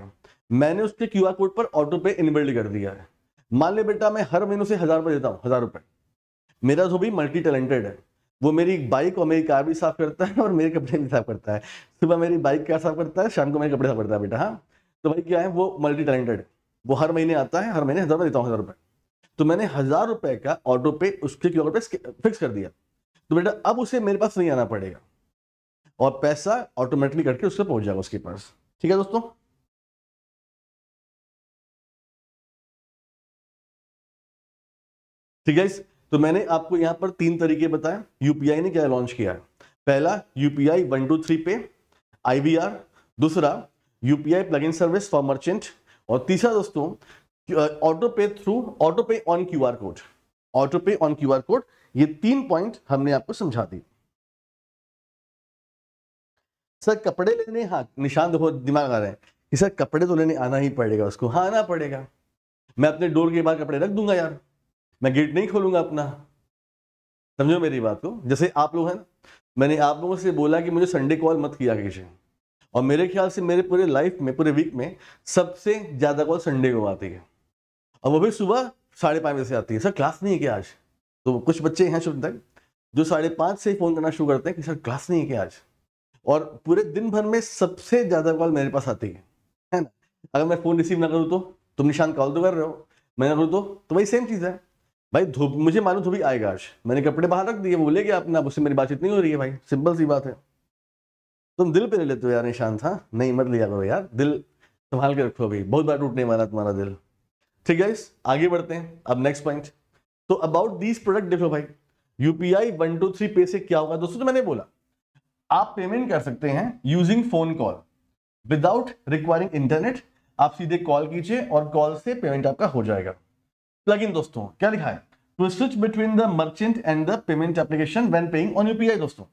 मैंने उसके क्यू कोड पर ऑटो पे इनबिल्ड कर दिया है मान ले बेटा मैं हर महीने से हज़ार रुपये देता हूँ हज़ार रुपये मेरा धोबी मल्टी टैलेंटेड है वो मेरी बाइक और मेरी कार भी साफ करता है और मेरे कपड़े भी साफ करता है सुबह मेरी बाइक क्या साफ करता है शाम को मेरे कपड़े साफ करता है बेटा हाँ तो भाई क्या है वो मल्टी टैलेंटेड वो हर महीने आता है हर महीने हज़ार रुपये देता हूँ हज़ार रुपये तो मैंने हज़ार रुपये का ऑटो पे उसके क्यू पे फिक्स कर दिया तो बेटा अब उसे मेरे पास नहीं आना पड़ेगा और पैसा ऑटोमेटिकली करके उससे पहुंच जाएगा उसके पास ठीक है दोस्तों ठीक है तो मैंने आपको यहां पर तीन तरीके बताए यूपीआई ने क्या लॉन्च किया है पहला UPI one two three pay IVR दूसरा UPI plug in service for merchant और तीसरा दोस्तों auto pay through auto pay on QR code auto pay on QR code ये तीन पॉइंट हमने आपको समझा दी सर कपड़े लेने हाँ निशान देखो दिमाग आ रहे हैं कि सर कपड़े तो लेने आना ही पड़ेगा उसको हाँ आना पड़ेगा मैं अपने डोर के बाहर कपड़े रख दूंगा यार मैं गेट नहीं खोलूंगा अपना समझो मेरी बात को जैसे आप लोग हैं मैंने आप लोगों से बोला कि मुझे संडे कॉल मत किया कीजिए और मेरे ख्याल से मेरे पूरे लाइफ में पूरे वीक में सबसे ज़्यादा कॉल संडे को आती है और वो भी सुबह साढ़े पाँच बजे से आती है सर क्लास नहीं है क्या आज तो कुछ बच्चे हैं शुरू तक जो साढ़े पाँच से फ़ोन करना शुरू करते हैं कि सर क्लास नहीं है क्या आज और पूरे दिन भर में सबसे ज़्यादा कॉल मेरे पास आती है है ना अगर मैं फ़ोन रिसीव ना करूँ तो तुम निशान कॉल तो कर रहे हो मैं ना करूँ तो तो वही सेम चीज़ है भाई धूप मुझे मालूम धूप आएगा आज मैंने कपड़े बाहर रख दिए बोले कि आपने आप उससे मेरी बातचीत नहीं हो रही है भाई सिंपल सी बात है तुम दिल पर ले लेते हो यार निशान था हाँ? नहीं मत लिया करो यार दिल संभाल के रखो भाई बहुत बार टूटने वाला तुम्हारा दिल ठीक है आगे बढ़ते हैं अब नेक्स्ट पॉइंट तो अबाउट दीज प्रोडक्ट देखो भाई यूपीआई वन टू थ्री पे से क्या होगा दोस्तों तो मैंने बोला आप पेमेंट कर सकते हैं using phone call without requiring internet आप सीधे कॉल कीजिए और कॉल से पेमेंट आपका हो जाएगा लेकिन दोस्तों क्या लिखा है to switch between the merchant and the payment application when paying on UPI दोस्तों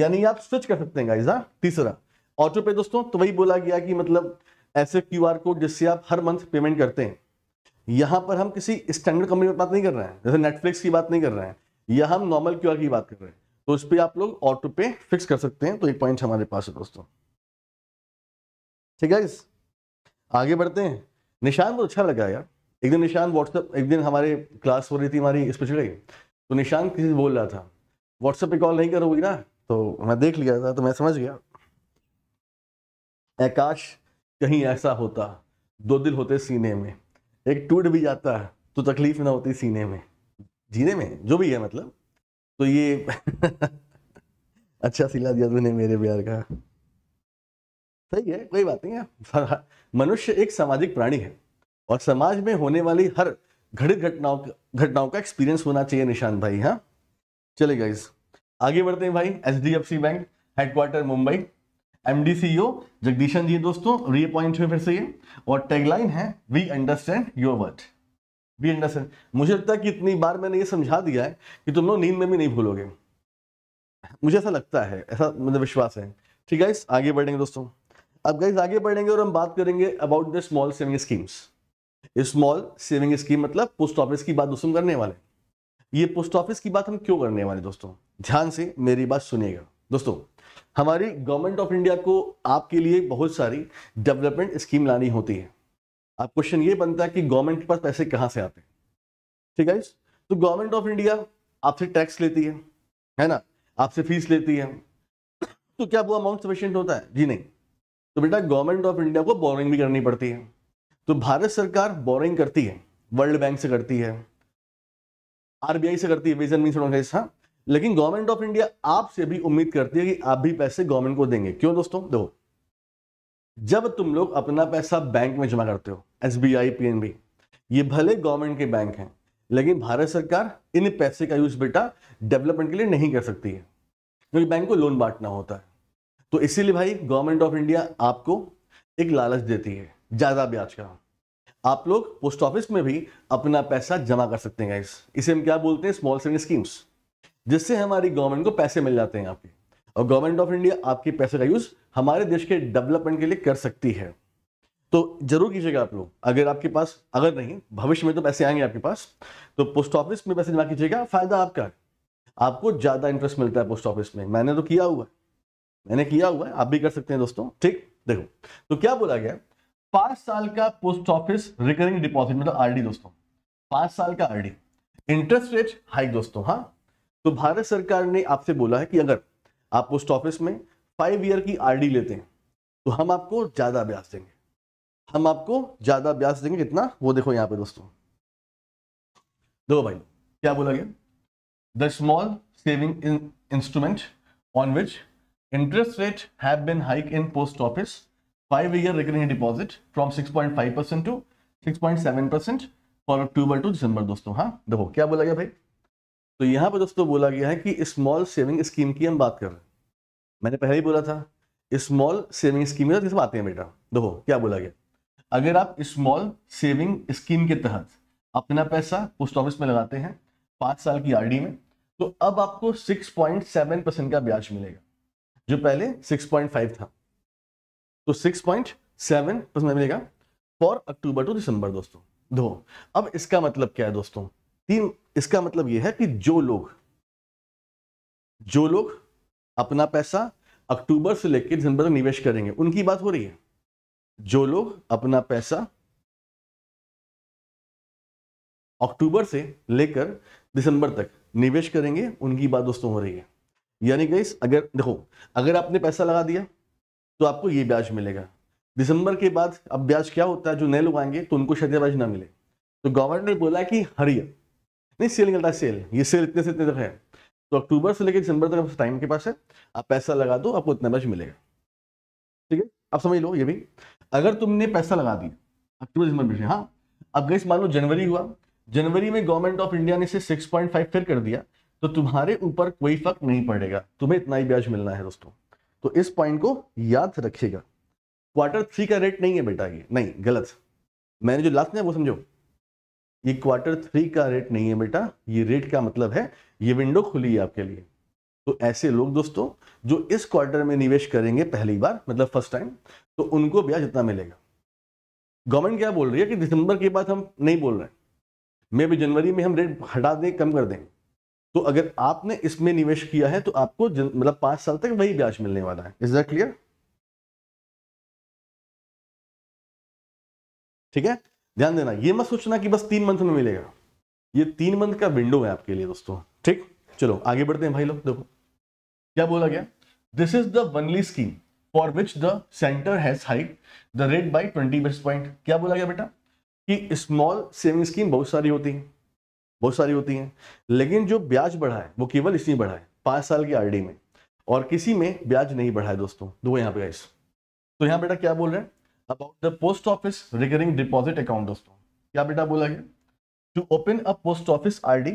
यानी आप स्विच कर सकते हैं गाइजा हाँ, तीसरा ऑटो पे दोस्तों तो वही बोला गया कि मतलब ऐसे क्यूआर कोड जिससे आप हर मंथ पेमेंट करते हैं यहाँ पर हम किसी स्टैंडर्ड कंपनी की बात नहीं कर रहे हैं जैसे नेटफ्लिक्स की बात नहीं कर रहे हैं या हम नॉर्मल क्यू की बात कर रहे हैं तो इस पर आप लोग ऑटो पे फिक्स कर सकते हैं तो एक पॉइंट हमारे पास है दोस्तों ठीक है इस आगे बढ़ते हैं निशान बहुत अच्छा लगा यार एक दिन निशान व्हाट्सएप एक दिन हमारे क्लास हो रही थी हमारी इस पिछड़े तो निशान किसी से बोल रहा था व्हाट्सएप पे कॉल नहीं करोगी ना तो मैं देख लिया था तो मैं समझ गया आकाश कहीं ऐसा होता दो दिल होते सीने में एक टूट भी जाता तो तकलीफ ना होती सीने में जीने में जो भी है मतलब तो ये अच्छा सिला दिया तूने मेरे प्यार का सही है कोई बात नहीं है मनुष्य एक सामाजिक प्राणी है और समाज में होने वाली हर घटित घटनाओं घटनाओं का एक्सपीरियंस होना चाहिए निशांत भाई हाँ चले गाइज आगे बढ़ते हैं भाई H bank headquarter Mumbai MD CEO Jagdishan ji दोस्तों रीअपॉइंट हुए फिर से ये और टैगलाइन है we understand your world we understand मुझे लगता है कि इतनी बार मैंने ये समझा दिया है कि तुम लोग नींद में भी नहीं भूलोगे मुझे ऐसा लगता है ऐसा मुझे विश्वास है ठीक है आगे बढ़ेंगे दोस्तों अब गाइज आगे बढ़ेंगे और हम बात करेंगे about the small saving schemes small saving scheme मतलब पोस्ट ऑफिस की बात दोस्तों करने वाले ये पोस्ट ऑफिस की बात हम क्यों करने वाले दोस्तों ध्यान से मेरी बात सुनिएगा दोस्तों हमारी गवर्नमेंट ऑफ इंडिया को आपके लिए बहुत सारी डेवलपमेंट स्कीम लानी होती है अब क्वेश्चन ये बनता है कि गवर्नमेंट के पास पैसे कहाँ से आते हैं ठीक है तो गवर्नमेंट ऑफ इंडिया आपसे टैक्स लेती है है ना आपसे फीस लेती है तो क्या वो अमाउंट सफिशियंट होता है जी नहीं तो बेटा गवर्नमेंट ऑफ इंडिया को बोरिंग भी करनी पड़ती है तो भारत सरकार बोरिंग करती है वर्ल्ड बैंक से करती है आरबीआई से करती है विजन मीन हाँ लेकिन गवर्नमेंट ऑफ इंडिया आपसे भी उम्मीद करती है कि आप भी पैसे गवर्नमेंट को देंगे क्यों दोस्तों दो जब तुम लोग अपना पैसा बैंक में जमा करते हो S B I P N B ये भले गवर्नमेंट के बैंक हैं लेकिन भारत सरकार इन पैसे का यूज बेटा डेवलपमेंट के लिए नहीं कर सकती है क्योंकि बैंक को लोन बांटना होता है तो इसीलिए भाई गवर्नमेंट ऑफ इंडिया आपको एक लालच देती है ज़्यादा ब्याज का आप लोग पोस्ट ऑफिस में भी अपना पैसा जमा कर सकते हैं इस इसे हम क्या बोलते हैं स्मॉल सेविंग स्कीम्स जिससे हमारी गवर्नमेंट को पैसे मिल जाते हैं आपके और गवर्नमेंट ऑफ इंडिया आपके पैसे का यूज़ हमारे देश के डेवलपमेंट के लिए कर सकती है तो जरूर कीजिएगा आप लोग अगर आपके पास अगर नहीं भविष्य में तो पैसे आएंगे आपके पास तो पोस्ट ऑफिस में पैसे जमा कीजिएगा फायदा आपका आपको ज़्यादा इंटरेस्ट मिलता है पोस्ट ऑफिस में मैंने तो किया हुआ है मैंने किया हुआ है आप भी कर सकते हैं दोस्तों ठीक देखो तो क्या बोला गया पांच साल का पोस्ट ऑफिस रिकरिंग डिपॉजिट मतलब आरडी दोस्तों पांच साल का आरडी इंटरेस्ट रेट हाइक दोस्तों हाँ तो भारत सरकार ने आपसे बोला है कि अगर आप पोस्ट ऑफिस में फाइव ईयर की आरडी लेते हैं तो हम आपको ज़्यादा ब्याज देंगे हम आपको ज़्यादा ब्याज देंगे कितना वो देखो यहाँ पे दोस्तों देखो भाई क्या बोला गया the small saving instrument on which interest rate have been hike in post office five year recurring deposit from six point five percent to six point seven percent for October to December दोस्तों हाँ देखो क्या बोला गया भाई तो यहाँ पर दोस्तों बोला गया है कि स्मॉल सेविंग स्कीम की हम बात कर रहे हैं मैंने पहले ही बोला था स्मॉल सेविंग स्कीम में तहत आते हैं बेटा देखो क्या बोला गया अगर आप स्मॉल सेविंग स्कीम के तहत अपना पैसा पोस्ट ऑफिस में लगाते हैं पाँच साल की आरडी में तो अब आपको 6.7 परसेंट का ब्याज मिलेगा जो पहले 6.5 था तो 6.7 परसेंट मिलेगा फॉर अक्टूबर टू दिसंबर दोस्तों दो अब इसका मतलब क्या है दोस्तों तीन इसका मतलब यह है कि जो लोग जो लोग अपना पैसा अक्टूबर से लेकर दिसंबर तक निवेश करेंगे उनकी बात हो रही है जो लोग अपना पैसा अक्टूबर से लेकर दिसंबर तक निवेश करेंगे उनकी बात दोस्तों हो रही है यानी कि अगर देखो अगर आपने पैसा लगा दिया तो आपको ये ब्याज मिलेगा दिसंबर के बाद अब ब्याज क्या होता है जो नए लोग आएंगे तो उनको शायद ब्याज ना मिले तो गवर्नमेंट ने बोला कि हरियर नहीं सेल निकलता है सेल ये सेल इतने से इतने तक है तो अक्टूबर से लेकर दिसंबर तक टाइम के पास है आप पैसा लगा दो आपको इतना ब्याज मिलेगा ठीक है आप समझ लो ये भी अगर तुमने पैसा लगा दिया अक्टूबर दिसंबर में हाँ अब गई मान लो जनवरी हुआ जनवरी में गवर्नमेंट ऑफ इंडिया ने इसे सिक्स पॉइंट फाइव फिर कर दिया तो तुम्हारे ऊपर कोई फर्क नहीं पड़ेगा तुम्हें इतना ही ब्याज मिलना है दोस्तों तो इस पॉइंट को याद रखिएगा क्वार्टर थ्री का रेट नहीं है बेटा ये नहीं गलत मैंने जो लास्ट में वो समझो ये क्वार्टर थ्री का रेट नहीं है बेटा ये रेट का मतलब है ये विंडो खुली है आपके लिए तो ऐसे लोग दोस्तों जो इस क्वार्टर में निवेश करेंगे पहली बार मतलब फर्स्ट टाइम तो उनको ब्याज इतना मिलेगा गवर्नमेंट क्या बोल रही है कि दिसंबर के बाद हम नहीं बोल रहे मे भी जनवरी में हम रेट हटा दें कम कर दें तो अगर आपने इसमें निवेश किया है तो आपको मतलब पांच साल तक वही ब्याज मिलने वाला है इज दैट क्लियर ठीक है ध्यान देना ये मत सोचना कि बस तीन मंथ में मिलेगा ये तीन मंथ का विंडो है आपके लिए दोस्तों ठीक चलो आगे बढ़ते हैं भाई लोग देखो क्या बोला गया this is the only scheme for which the centre has hike the rate by twenty base point क्या बोला गया बेटा कि स्मॉल सेविंग स्कीम बहुत सारी होती है बहुत सारी होती हैं लेकिन जो ब्याज बढ़ा है वो केवल इसी बढ़ा है पांच साल की आरडी में और किसी में ब्याज नहीं बढ़ा है दोस्तों दो यहाँ पे गाइस तो यहाँ बेटा क्या बोल रहे हैं about the post office recurring deposit account दोस्तों क्या बेटा बोला गया to open a post office ID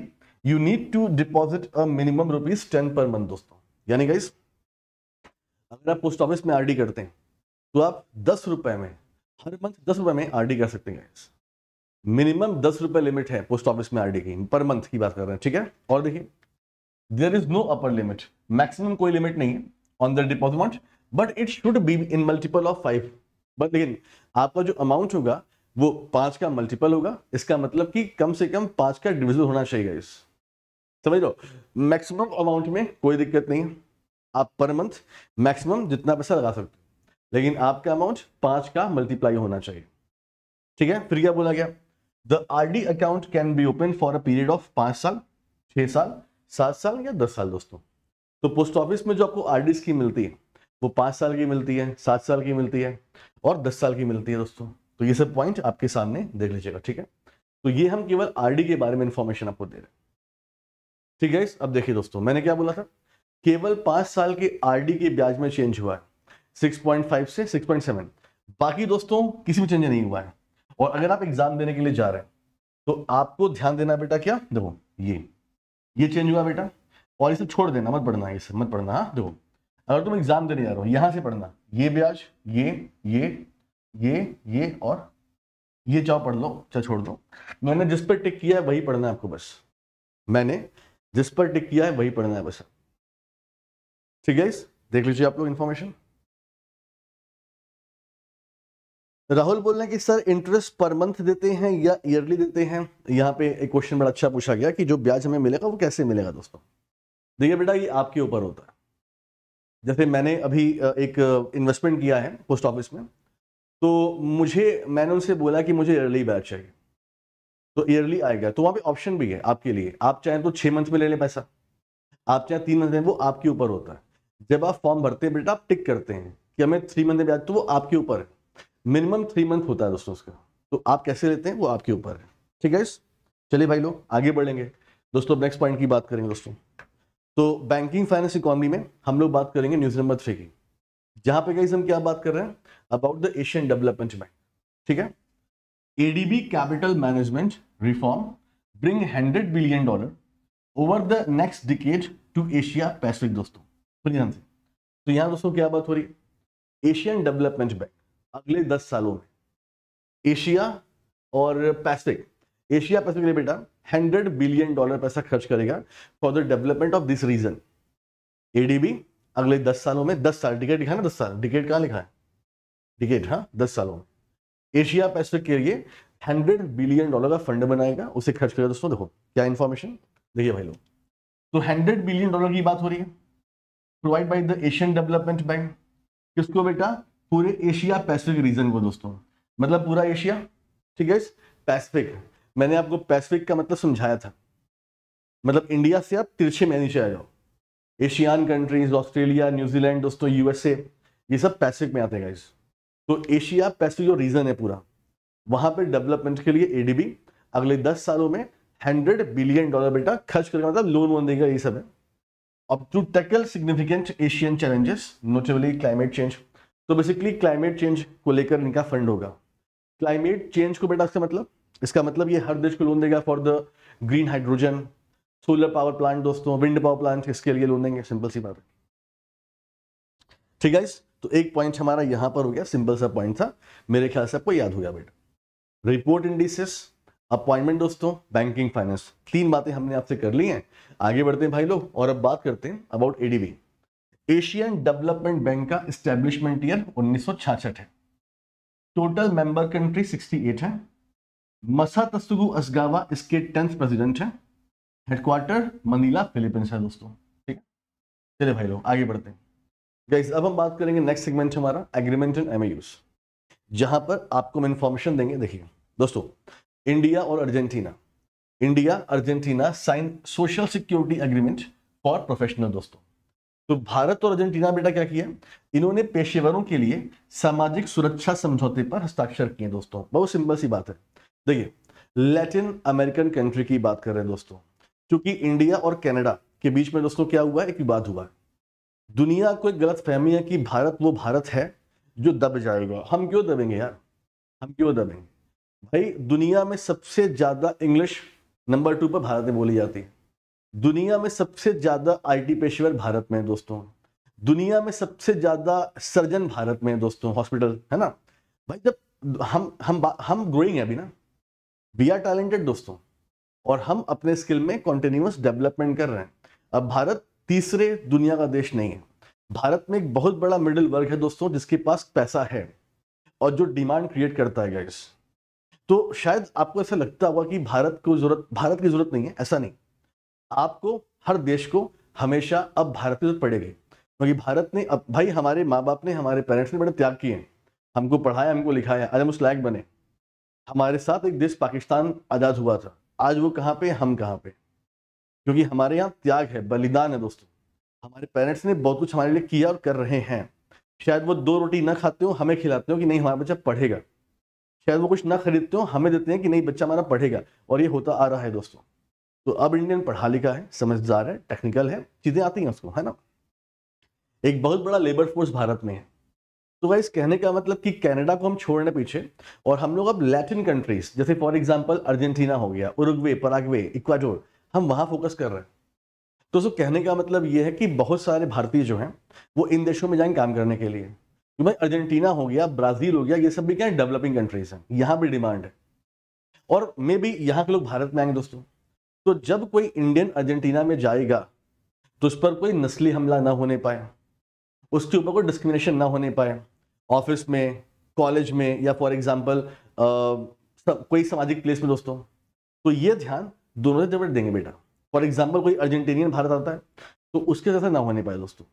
you need to deposit a minimum rupees ten per month दोस्तों यानी गाइस अगर आप पोस्ट ऑफिस में आरडी करते हैं तो आप दस रुपए में हर मंथ दस रुपए में आरडी कर सकते हैं गाइस मिनिमम दस रुपए लिमिट है पोस्ट ऑफिस में आरडी की पर मंथ की बात कर रहे हैं ठीक है और देखिए there is no upper limit maximum कोई लिमिट नहीं है on the deposit but it should be in multiple of five but लेकिन आपका जो अमाउंट होगा वो पांच का मल्टीपल होगा इसका मतलब कि कम से कम पांच का डिविजन होना चाहिए इस समझ लो मैक्सिमम अमाउंट में कोई दिक्कत नहीं है आप पर मंथ मैक्सिमम जितना पैसा लगा सकते हो लेकिन आपका अमाउंट पांच का मल्टीप्लाई होना चाहिए ठीक है फिर क्या बोला गया the R D account can be open for a period of पाँच साल छह साल सात साल या दस साल दोस्तों तो पोस्ट ऑफिस में जो आपको आर डी स्कीम मिलती है वो पाँच साल की मिलती है सात साल की मिलती है और दस साल की मिलती है दोस्तों तो ये सब पॉइंट आपके सामने देख लीजिएगा ठीक है तो ये हम केवल आरडी के बारे में इंफॉर्मेशन आपको दे रहे हैं ठीक है अब देखिए दोस्तों मैंने क्या बोला था केवल पाँच साल के आरडी के ब्याज में चेंज हुआ है सिक्स से सिक्स बाकी दोस्तों किसी में चेंज नहीं हुआ है और अगर आप एग्जाम देने के लिए जा रहे हैं तो आपको ध्यान देना बेटा क्या देखो ये ये चेंज हुआ बेटा और इसे छोड़ देना मत पढ़ना इसे मत पढ़ना हाँ, देखो अगर तुम एग्जाम देने जा रहे हो यहां से पढ़ना ये ब्याज ये ये ये ये और ये चाहो पढ़ लो चाहे अच्छा छोड़ दो मैंने जिस पर टिक किया है वही पढ़ना है आपको बस मैंने जिस पर टिक किया है वही पढ़ना है बस ठीक है इस देख लीजिए आप लोग इन्फॉर्मेशन राहुल बोल रहे हैं कि सर इंटरेस्ट पर मंथ देते हैं या ईयरली देते हैं यहाँ पे एक क्वेश्चन बड़ा अच्छा पूछा गया कि जो ब्याज हमें मिलेगा वो कैसे मिलेगा दोस्तों देखिए बेटा ये आपके ऊपर होता है जैसे मैंने अभी एक इन्वेस्टमेंट किया है पोस्ट ऑफिस में तो मुझे मैंने उनसे बोला कि मुझे ईयरली बैच चाहिए तो ईयरली आएगा तो वहाँ पे ऑप्शन भी है आपके लिए आप चाहें तो छः मंथ में ले लें पैसा आप चाहें तीन मंथ में वो आपके ऊपर होता है जब आप फॉर्म भरते हैं बेटा आप टिक करते हैं कि हमें थ्री मंथ में ब्याज तो वो आपके ऊपर है मिनिमम थ्री मंथ होता है दोस्तों उसका तो आप कैसे लेते हैं वो आपके ऊपर है ठीक है चलिए भाई लोग आगे बढ़ेंगे दोस्तों नेक्स्ट पॉइंट की बात करेंगे दोस्तों तो बैंकिंग फाइनेंस इकोनॉमी में हम लोग बात करेंगे न्यूज नंबर थ्री की जहां पे कहीं हम क्या बात कर रहे हैं about the Asian development Bank ठीक है ADB capital management reform bring hundred billion dollar over the next decade to Asia Pacific दोस्तों ध्यान से तो यहाँ दोस्तों क्या बात हो रही है एशियन डेवलपमेंट बैंक अगले दस सालों में एशिया और पैसिफिक एशिया पैसिफिक ने बेटा हंड्रेड बिलियन डॉलर पैसा खर्च करेगा for the development of this region ADB अगले दस सालों में दस साल डिकेट लिखा ना दस साल डिकेट कहाँ लिखा है डिकेट हाँ दस सालों में एशिया पैसिफिक के लिए हंड्रेड बिलियन डॉलर का फंड बनाएगा उसे खर्च करेगा दोस्तों देखो क्या इन्फॉर्मेशन देखिए भाई लोग तो हंड्रेड बिलियन डॉलर की बात हो रही है provide by the Asian development Bank किसको बेटा पूरे एशिया पैसिफिक रीजन को दोस्तों मतलब पूरा एशिया ठीक है पैसिफिक मैंने आपको पैसिफिक का मतलब समझाया था मतलब इंडिया से आप तिरछे में नीचे आ जाओ एशियान कंट्रीज ऑस्ट्रेलिया न्यूजीलैंड दोस्तों यूएसए ये सब पैसिफिक में आते हैं गाइस तो एशिया पैसिफिक जो रीजन है पूरा वहां पर डेवलपमेंट के लिए एडीबी अगले दस सालों में हंड्रेड बिलियन डॉलर बेटा खर्च करके मतलब लोन वोन देगा ये सब है अब to tackle significant Asian challenges notably climate change तो बेसिकली क्लाइमेट चेंज को लेकर इनका फंड होगा क्लाइमेट चेंज को बेटा इसका मतलब इसका मतलब ये हर देश को लोन देगा for the green hydrogen solar power plant दोस्तों विंड पावर प्लांट इसके लिए लोन देंगे सिंपल सी बात है ठीक है तो एक पॉइंट हमारा यहां पर हो गया सिंपल सा पॉइंट था मेरे ख्याल से आपको याद हो गया बेटा रिपोर्ट इंडिसेस अपॉइंटमेंट दोस्तों बैंकिंग फाइनेंस तीन बातें हमने आपसे कर ली हैं आगे बढ़ते हैं भाई लोग और अब बात करते हैं about ADB Asian development Bank का स्टैब्लिशमेंट ईयर उन्नीस है टोटल मेंबर कंट्री 68 है मसातसुगु असगावा इसके टेंथ प्रेसिडेंट है हेडक्वार्टर मनीला फिलीपींस है दोस्तों ठीक है चलिए भाई लोग आगे बढ़ते हैं गाइस अब हम बात करेंगे नेक्स्ट सेगमेंट हमारा एग्रीमेंट एंड एम जहां पर आपको हम इंफॉर्मेशन देंगे देखिए दोस्तों इंडिया और Argentina India Argentina sign social security agreement for professional दोस्तों तो भारत और अर्जेंटीना बेटा क्या किया इन्होंने पेशेवरों के लिए सामाजिक सुरक्षा समझौते पर हस्ताक्षर किए दोस्तों बहुत सिंपल सी बात है देखिए लैटिन अमेरिकन कंट्री की बात कर रहे हैं दोस्तों क्योंकि इंडिया और कनाडा के बीच में दोस्तों क्या हुआ है एक विवाद हुआ है दुनिया को एक गलत फहमी है कि भारत वो भारत है जो दब जाएगा हम क्यों दबेंगे यार हम क्यों दबेंगे भाई दुनिया में सबसे ज़्यादा इंग्लिश नंबर टू पर भारत में बोली जाती है दुनिया में सबसे ज़्यादा आईटी पेशेवर भारत में है दोस्तों दुनिया में सबसे ज़्यादा सर्जन भारत में है दोस्तों हॉस्पिटल है ना भाई जब हम हम हम ग्रोइंग है अभी ना वी आर टैलेंटेड दोस्तों और हम अपने स्किल में कॉन्टिन्यूस डेवलपमेंट कर रहे हैं अब भारत तीसरे दुनिया का देश नहीं है भारत में एक बहुत बड़ा मिडिल वर्ग है दोस्तों जिसके पास पैसा है और जो डिमांड क्रिएट करता है गैस तो शायद आपको ऐसा लगता होगा कि भारत को जरूरत भारत की जरूरत नहीं है ऐसा नहीं आपको हर देश को हमेशा अब भारत की जरूरत पड़ेगी क्योंकि भारत ने अब भाई हमारे माँ बाप ने हमारे पेरेंट्स ने बड़े त्याग किए हैं हमको पढ़ाया हमको लिखाया आज हम उस लायक बने हमारे साथ एक देश पाकिस्तान आज़ाद हुआ था आज वो कहाँ पे हम कहाँ पे क्योंकि हमारे यहाँ त्याग है बलिदान है दोस्तों हमारे पेरेंट्स ने बहुत कुछ हमारे लिए किया और कर रहे हैं शायद वो दो रोटी ना खाते हो हमें खिलाते हो कि नहीं हमारा बच्चा पढ़ेगा शायद वो कुछ ना खरीदते हो हमें देते हैं कि नहीं बच्चा हमारा पढ़ेगा और ये होता आ रहा है दोस्तों तो अब इंडियन पढ़ा लिखा है समझदार है टेक्निकल है चीज़ें आती हैं उसको है ना एक बहुत बड़ा लेबर फोर्स भारत में है तो वाइज कहने का मतलब कि कनाडा को हम छोड़ने पीछे और हम लोग अब लैटिन कंट्रीज जैसे फॉर एग्जाम्पल अर्जेंटीना हो गया उरुग्वे पराग्वे इक्वाडोर हम वहाँ फोकस कर रहे हैं तो सो कहने का मतलब ये है कि बहुत सारे भारतीय जो हैं वो इन देशों में जाएंगे काम करने के लिए तो भाई अर्जेंटीना हो गया ब्राज़ील हो गया ये सब भी क्या है डेवलपिंग कंट्रीज हैं यहाँ भी डिमांड है और मे बी यहाँ के लोग भारत में आएंगे दोस्तों तो जब कोई इंडियन अर्जेंटीना में जाएगा तो उस पर कोई नस्ली हमला ना होने पाए उसके ऊपर कोई डिस्क्रिमिनेशन ना होने पाए ऑफिस में कॉलेज में या फॉर एग्जाम्पल कोई सामाजिक प्लेस में दोस्तों तो ये ध्यान दोनों से देंगे बेटा फॉर एग्जाम्पल कोई अर्जेंटीनियन भारत आता है तो उसके जैसे ना होने पाए दोस्तों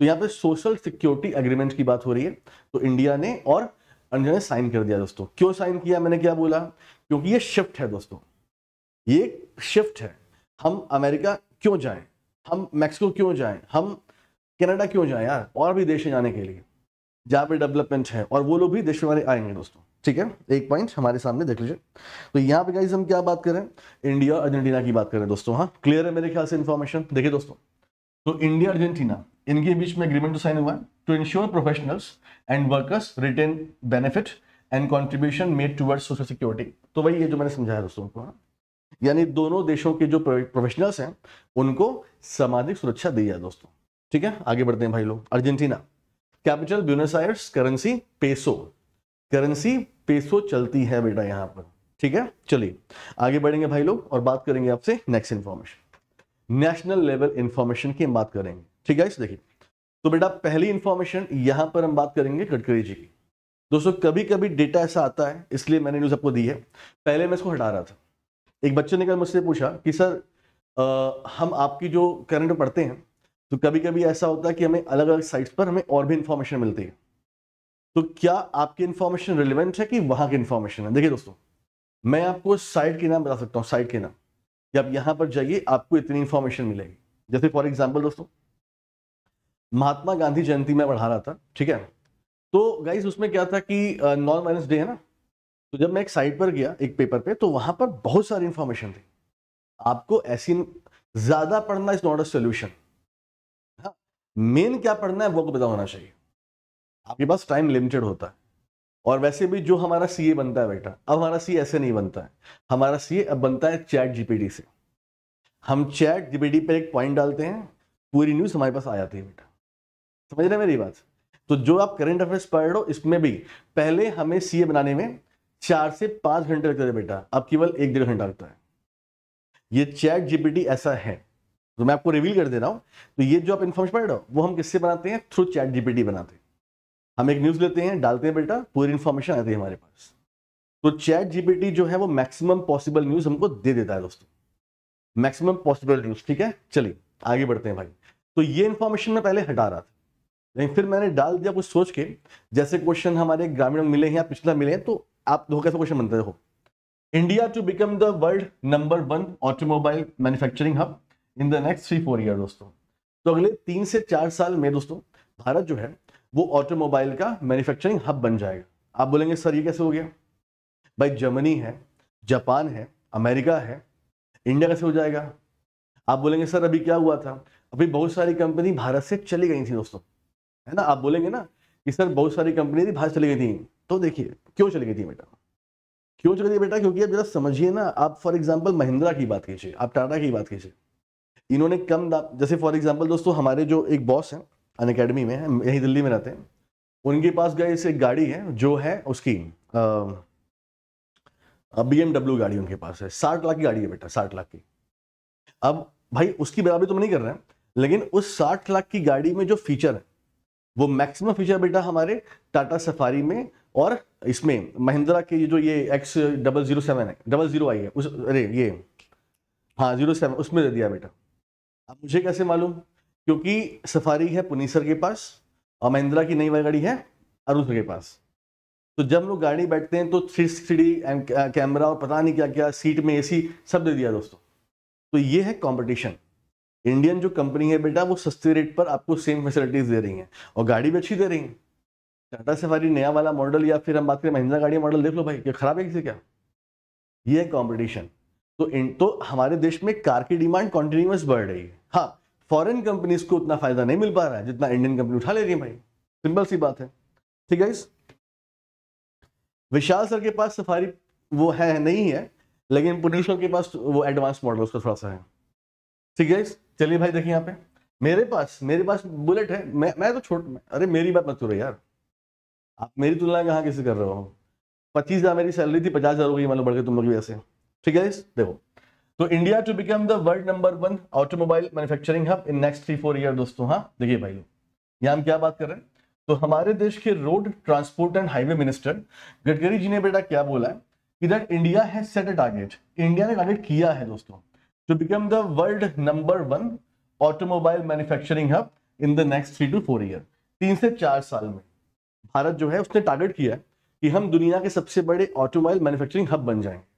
तो यहाँ पे सोशल सिक्योरिटी एग्रीमेंट की बात हो रही है तो इंडिया ने और इंडिया ने साइन कर दिया दोस्तों क्यों साइन किया मैंने क्या बोला क्योंकि ये शिफ्ट है दोस्तों ये शिफ्ट है हम अमेरिका क्यों जाएं हम मैक्सिको क्यों जाएं हम कनाडा क्यों जाएं यार और भी देश जाने के लिए जहाँ पे डेवलपमेंट है और वो लोग भी देश में आएंगे दोस्तों ठीक है एक पॉइंट हमारे सामने देख लीजिए तो यहाँ पे गाइज हम क्या बात करें इंडिया अर्जेंटीना की बात करें दोस्तों हाँ क्लियर है मेरे ख्याल से इन्फॉर्मेशन देखिए दोस्तों तो इंडिया अर्जेंटीना इनके बीच में एग्रीमेंट तो साइन हुआ है to ensure professionals and workers retain benefit and contribution made toward social security तो वही ये जो मैंने समझाया दोस्तों को हाँ? यानी दोनों देशों के जो प्रोफेशनल्स हैं उनको सामाजिक सुरक्षा दी जाए दोस्तों ठीक है आगे बढ़ते हैं भाई लोग Argentina capital Buenos Aires currency peso currency peso चलती है बेटा यहां पर ठीक है चलिए आगे बढ़ेंगे भाई लोग और बात करेंगे आपसे next information national level information की बात करेंगे ठीक है देखिए तो बेटा पहली इंफॉर्मेशन यहां पर हम बात करेंगे गडकरी जी की दोस्तों कभी कभी डेटा ऐसा आता है इसलिए मैंने न्यूज़ आपको दी है पहले मैं इसको हटा रहा था एक बच्चे ने कल मुझसे पूछा कि सर आ, हम आपकी जो करंट पढ़ते हैं तो कभी कभी ऐसा होता है कि हमें अलग अलग साइट्स पर हमें और भी इंफॉर्मेशन मिलती है तो क्या आपकी इंफॉर्मेशन रिलेवेंट है कि वहां की इंफॉर्मेशन है देखिए दोस्तों मैं आपको साइट के नाम बता सकता हूँ साइट के नाम कि आप यहाँ पर जाइए आपको इतनी इन्फॉर्मेशन मिलेगी जैसे फॉर एग्जाम्पल दोस्तों महात्मा गांधी जयंती में पढ़ा रहा था ठीक है तो गाइज उसमें क्या था कि नॉन वायलेंस डे है ना तो जब मैं एक साइट पर गया एक पेपर पे तो वहां पर बहुत सारी इन्फॉर्मेशन थी आपको ऐसी ज़्यादा पढ़ना is not a solution main क्या पढ़ना है वो पता होना चाहिए आपके पास टाइम लिमिटेड होता है और वैसे भी जो हमारा ए बनता है बेटा अब हमारा सी ऐसे नहीं बनता है हमारा सीए अब बनता है चैट जीपीटी से हम चैट जीपीटी पर एक पॉइंट डालते हैं पूरी न्यूज़ हमारे पास आ जाती है बेटा समझ रहे मेरी बात तो जो आप करंट अफेयर्स पढ़ रहे हो इसमें भी पहले हमें सीए बनाने में चार से पाँच घंटे लगते थे बेटा अब केवल एक डेढ़ घंटा लगता है ये चैट जीपीटी ऐसा है तो मैं आपको रिवील कर दे रहा हूँ तो ये जो आप इन्फॉर्मेशन पढ़ रहे हो वो हम किससे बनाते हैं थ्रू चैट जीपीटी बनाते हैं हम एक न्यूज़ लेते हैं डालते हैं बेटा पूरी इन्फॉर्मेशन आती है हमारे पास तो चैट जीपीटी जो है वो मैक्सिमम पॉसिबल न्यूज़ हमको दे देता है दोस्तों मैक्सिमम पॉसिबल न्यूज़ ठीक है चलिए आगे बढ़ते हैं भाई तो ये इन्फॉर्मेशन मैं पहले हटा रहा था लेकिन फिर मैंने डाल दिया कुछ सोच के जैसे क्वेश्चन हमारे ग्रामीण मिले हैं या पिछला मिले हैं तो आप दो कैसे क्वेश्चन बनते हो India to become the world number one automobile manufacturing hub in the next three four year दोस्तों तो अगले तीन से चार साल में दोस्तों भारत जो है वो ऑटोमोबाइल का मैन्युफैक्चरिंग हब बन जाएगा आप बोलेंगे सर ये कैसे हो गया भाई जर्मनी है जापान है अमेरिका है इंडिया कैसे हो जाएगा आप बोलेंगे सर अभी क्या हुआ था अभी बहुत सारी कंपनी भारत से चली गई थी दोस्तों है ना आप बोलेंगे ना कि सर बहुत सारी कंपनी थी भारत चली गई थी तो देखिए क्यों चली गई थी बेटा क्यों चली गई बेटा क्योंकि आप जरा समझिए ना आप फॉर एग्जाम्पल महिंद्रा की बात कीजिए आप टाटा की बात कीजिए इन्होंने कम दाम जैसे फॉर एग्जाम्पल दोस्तों हमारे जो एक बॉस हैं अन अकेडमी में यहीं दिल्ली में रहते हैं उनके पास गए एक गाड़ी है जो है उसकी बी एमडब्ल्यू गाड़ी उनके पास है साठ लाख की गाड़ी है बेटा साठ लाख की अब भाई उसकी बराबरी तो नहीं कर रहे हैं लेकिन उस साठ लाख की गाड़ी में जो फीचर है वो मैक्सिमम फीचर बेटा हमारे टाटा सफारी में और इसमें महिंद्रा के जो ये एक्स डबल जीरो सेवन है डबल जीरो आई है उस अरे ये हाँ जीरो सेवन उसमें दे दिया बेटा अब मुझे कैसे मालूम क्योंकि सफारी है पुनीसर के पास और महिंद्रा की नई वाली गाड़ी है अरुण के पास तो जब लोग गाड़ी बैठते हैं तो थ्री सिक्सटी कैमरा और पता नहीं क्या क्या सीट में एसी सब दे दिया दोस्तों तो ये है कंपटीशन इंडियन जो कंपनी है बेटा वो सस्ते रेट पर आपको सेम फैसिलिटीज दे रही हैं और गाड़ी भी अच्छी दे रही हैं टाटा सफारी नया वाला मॉडल या फिर हम बात करें महिंद्रा गाड़ी मॉडल देख लो भाई क्या खराब है किसी क्या ये है कॉम्पिटिशन तो इन तो हमारे देश में कार की डिमांड कॉन्टिन्यूस बढ़ रही है हाँ फॉरेन कंपनीज को उतना फायदा नहीं मिल पा रहा है जितना इंडियन कंपनी उठा ले रही है भाई सिंपल सी बात है ठीक है विशाल सर के पास सफारी वो है नहीं है लेकिन पुनीशो के पास वो एडवांस मॉडल उसका थोड़ा सा है ठीक है चलिए भाई देखिए यहाँ पे मेरे पास मेरे पास बुलेट है मैं मैं तो छोट अरे मेरी बात मत करो यार आप मेरी तुलना कहाँ कैसे कर रहे हो पच्चीस हज़ार मेरी सैलरी थी पचास हज़ार हो गई मान लो बढ़ के तुम लोग भी ऐसे ठीक है देखो तो India to become the world number one automobile manufacturing hub in next three four year दोस्तों हाँ देखिए भाई लोग यहाँ हम क्या बात कर रहे हैं तो हमारे देश के road transport and highway minister Gadkari ji ने बेटा क्या बोला है कि दैट इंडिया है सेट अ टारगेट इंडिया ने टारगेट किया है दोस्तों to become the world number one automobile manufacturing hub in the next three to four year तीन से चार साल में भारत जो है उसने टारगेट किया है कि हम दुनिया के सबसे बड़े ऑटोमोबाइल मैन्युफैक्चरिंग हब बन जाएंगे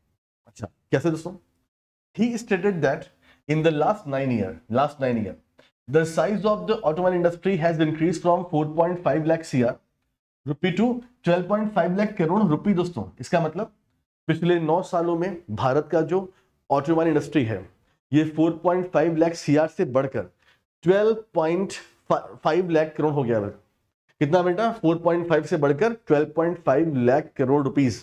अच्छा कैसे दोस्तों he stated that in the last nine year last nine year the size of the automobile industry has increase from 4.5 lakhs year rupee to 12.5 lakh crore rupee दोस्तों इसका मतलब पिछले नौ सालों में भारत का जो ऑटोमोबाइल इंडस्ट्री है ये 4.5 लाख सीआर से बढ़कर 12.5 लाख करोड़ हो गया कितना बेटा 4.5 से बढ़कर 12.5 लाख करोड़ रुपीज़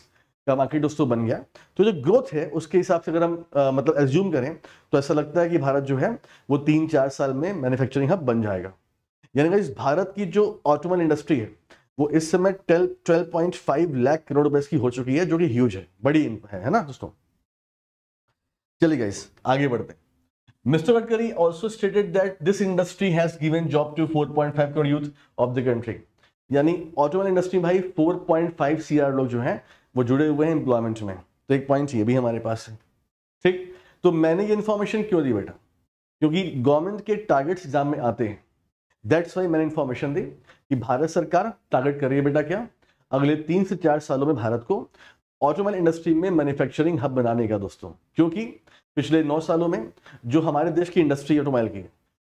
का मार्केट दोस्तों बन गया तो जो ग्रोथ है उसके हिसाब से अगर हम आ, मतलब एज्यूम करें तो ऐसा लगता है कि भारत जो है वो तीन चार साल में मैन्युफैक्चरिंग हब बन जाएगा यानी इस भारत की जो ऑटोमोबाइल इंडस्ट्री है वो इस समय twelve twelve point five lakh crore रुपए की हो चुकी है जो कि ह्यूज है बड़ी है, है ना दोस्तों चलिए गाइस आगे बढ़ते mister Gadkari also stated that this industry has industry job to four point five crore youth of the country यानी ऑटोमोबाइल इंडस्ट्री भाई 4.5 सीआर लोग जो हैं वो जुड़े हुए हैं एम्प्लॉयमेंट में तो एक पॉइंट ये भी हमारे पास है ठीक तो मैंने ये इन्फॉर्मेशन क्यों दी बेटा क्योंकि गवर्नमेंट के टारगेट्स एग्जाम में आते हैं दैट्स वाई मैंने इन्फॉर्मेशन दी कि भारत सरकार टारगेट कर रही है बेटा क्या अगले तीन से चार सालों में भारत को ऑटोमोबाइल इंडस्ट्री में मैन्युफैक्चरिंग हब बनाने का दोस्तों क्योंकि पिछले नौ सालों में जो हमारे देश की इंडस्ट्री ऑटोमोबाइल की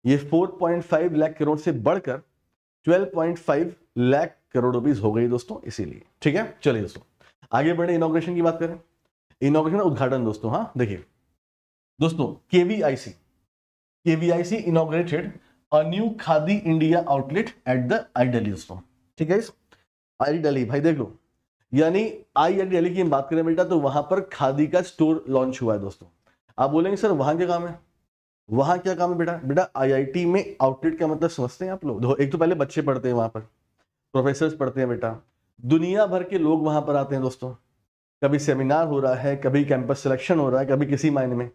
ये 4.5 लाख करोड़ से बढ़कर 12.5 लाख करोड़ रुपीज हो गई दोस्तों इसीलिए ठीक है चलिए दोस्तों आगे बढ़े इनोग्रेशन की बात करें इनोग्रेशन उद्घाटन दोस्तों हाँ देखिए दोस्तों KVIC KVIC inaugurated a new Khadi India outlet at the I Delhi दोस्तों ठीक है आई डेली भाई देख लो यानी आई आई डेली की हम बात करें बेटा तो वहां पर खादी का स्टोर लॉन्च हुआ है दोस्तों आप बोलेंगे सर वहां क्या काम है वहां क्या काम है बेटा बेटा आईआईटी में आउटलेट का मतलब समझते हैं आप लोग एक तो पहले बच्चे पढ़ते हैं वहां पर प्रोफेसर पढ़ते हैं बेटा दुनिया भर के लोग वहां पर आते हैं दोस्तों कभी सेमिनार हो रहा है कभी कैंपस सिलेक्शन हो रहा है कभी किसी मायने में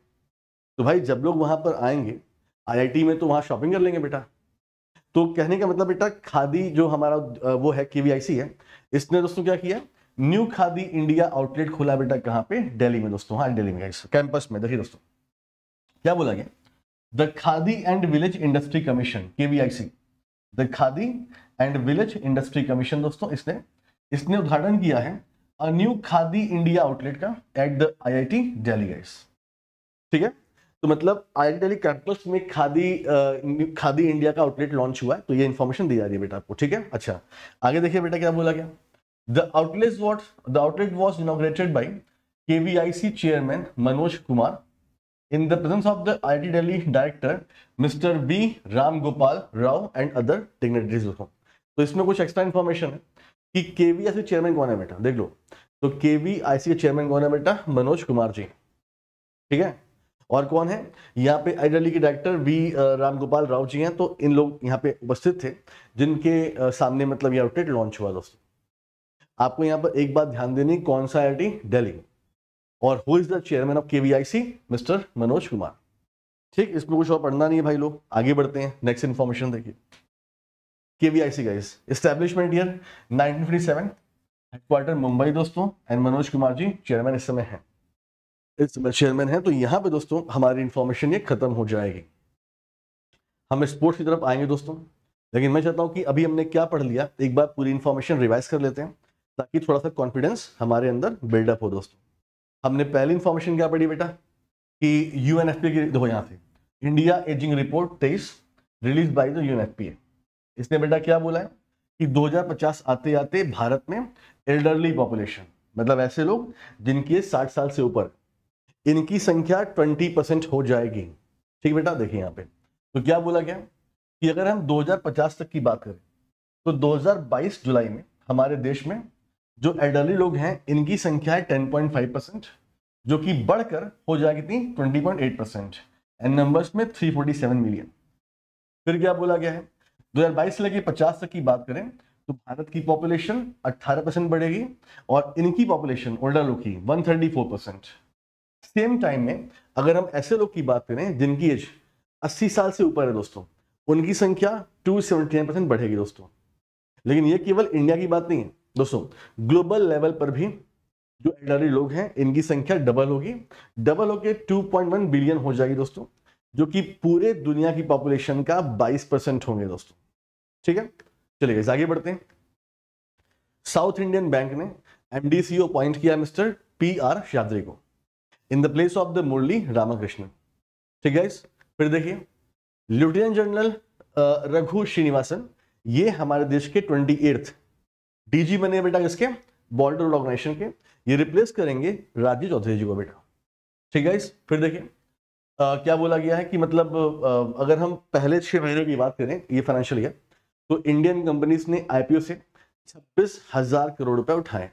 तो भाई जब लोग वहां पर आएंगे आईआईटी में तो वहां शॉपिंग कर लेंगे बेटा तो कहने का मतलब बेटा खादी जो हमारा वो है केवीआईसी है इसने दोस्तों क्या किया न्यू खादी इंडिया आउटलेट खोला बेटा कहाँ पे दिल्ली में दोस्तों हाँ दिल्ली में कैंपस में देखिए दोस्तों क्या बोला गया the Khadi and village industry commission KVIC the Khadi and village industry commission दोस्तों इसने इसने उद्घाटन किया है a new Khadi India outlet का at the IIT Delhi guys ठीक है तो मतलब आई दिल्ली कैंपस में खादी आ, खादी इंडिया का आउटलेट लॉन्च हुआ है तो ये इन्फॉर्मेशन दी जा रही है बेटा आपको ठीक है अच्छा आगे देखिए बेटा क्या बोला गया the outlet what the outlet was inaugurated by के chairman Manoj Kumar in in the presence of I IIT Delhi director mister B Ram Gopal Rao and other dignitaries तो इसमें कुछ एक्स्ट्रा इन्फॉर्मेशन है कि के चेयरमैन कौन है बेटा देख लो तो केवीआईसी आई सी के चेयरमैन कौन है बेटा मनोज कुमार जी ठीक है और कौन है यहाँ पे डी के डायरेक्टर वी रामगोपाल राव जी हैं तो इन लोग यहाँ पे उपस्थित थे जिनके सामने मतलब ये अपडेट लॉन्च हुआ दोस्तों आपको यहाँ पर एक बात ध्यान देनी कौन सा आई दिल्ली और who is the chairman of K V mister Manoj Kumar ठीक इसमें कुछ और पढ़ना नहीं है भाई लोग आगे बढ़ते हैं नेक्स्ट इन्फॉर्मेशन देखिए KVIC guys establishment year 1957 headquarter Mumbai दोस्तों एंड मनोज कुमार जी चेयरमैन इस समय हैं इस समय चेयरमैन हैं तो यहां पे दोस्तों हमारी इन्फॉर्मेशन ये खत्म हो जाएगी हम स्पोर्ट्स की तरफ आएंगे दोस्तों लेकिन मैं चाहता हूँ कि अभी हमने क्या पढ़ लिया एक बार पूरी इन्फॉर्मेशन रिवाइज कर लेते हैं ताकि थोड़ा सा कॉन्फिडेंस हमारे अंदर बिल्डअप हो दोस्तों हमने पहली इन्फॉर्मेशन क्या पढ़ी बेटा कि यू की देखो यहाँ से इंडिया एजिंग रिपोर्ट तेईस release by the U N F P A इसने बेटा क्या बोला है कि 2050 आते आते भारत में एल्डरली पॉपुलेशन मतलब ऐसे लोग जिनकी साठ साल से ऊपर इनकी संख्या ट्वेंटी परसेंट हो जाएगी ठीक बेटा देखिए यहाँ पे तो क्या बोला गया कि अगर हम 2050 तक की बात करें तो 2022 जुलाई में हमारे देश में जो एल्डरली लोग हैं इनकी संख्या है टेन परसेंट जो कि बढ़कर हो जाएगी थी ट्वेंटी परसेंट एंड नंबर्स में थ्री मिलियन फिर क्या बोला गया है 2022 से लेके 50 तक की बात करें तो भारत की पॉपुलेशन 18 परसेंट बढ़ेगी और इनकी पॉपुलेशन ओल्डर लोग की 134 परसेंट सेम टाइम में अगर हम ऐसे लोग की बात करें जिनकी एज 80 साल से ऊपर है दोस्तों उनकी संख्या 279 परसेंट बढ़ेगी दोस्तों लेकिन ये केवल इंडिया की बात नहीं है दोस्तों ग्लोबल लेवल पर भी जो एल्डरली लोग हैं इनकी संख्या डबल होगी डबल पॉइंट वन बिलियन हो जाएगी दोस्तों जो कि पूरे दुनिया की पॉपुलेशन का 22 परसेंट होंगे दोस्तों ठीक है चलिए आगे बढ़ते हैं साउथ इंडियन बैंक ने एमडीसी अपॉइंट किया मिस्टर पी आर शाद्री को in the place of the Murali Ramakrishnan ठीक है फिर देखिए लेफ्टिनेंट जनरल रघु श्रीनिवासन ये हमारे देश के ट्वेंटी डीजी बने बेटा इसके बॉर्डर ऑर्गेनाइजेशन के ये रिप्लेस करेंगे राजीव चौधरी जी को बेटा ठीक है फिर देखिए क्या बोला गया है कि मतलब आ, अगर हम पहले छह महीनों की बात करें ये फाइनेंशियल ईयर तो इंडियन कंपनीज ने आईपीओ से छब्बीस हजार करोड़ रुपए उठाए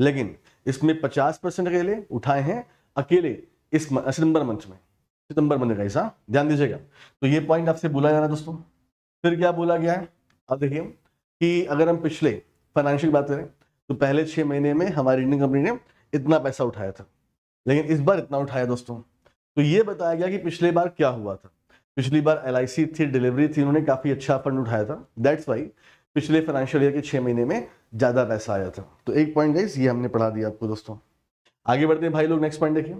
लेकिन इसमें पचास परसेंट अकेले उठाए हैं अकेले इस सितंबर मंच में सितंबर मंच का ऐसा ध्यान दीजिएगा तो ये पॉइंट आपसे बोला जा रहा है दोस्तों फिर क्या बोला गया है अब देखिए कि अगर हम पिछले फाइनेंशियल बात करें तो पहले छह महीने में हमारी इंडियन कंपनी ने इतना पैसा उठाया था लेकिन इस बार इतना उठाया दोस्तों तो ये बताया गया कि पिछले बार क्या हुआ था पिछली बार एल थी डिलीवरी थी उन्होंने काफ़ी अच्छा फंड उठाया था दैट्स वाई पिछले फाइनेंशियल ईयर के छः महीने में ज़्यादा पैसा आया था तो एक पॉइंट गाइस ये हमने पढ़ा दिया आपको दोस्तों आगे बढ़ते हैं भाई लोग नेक्स्ट पॉइंट देखिए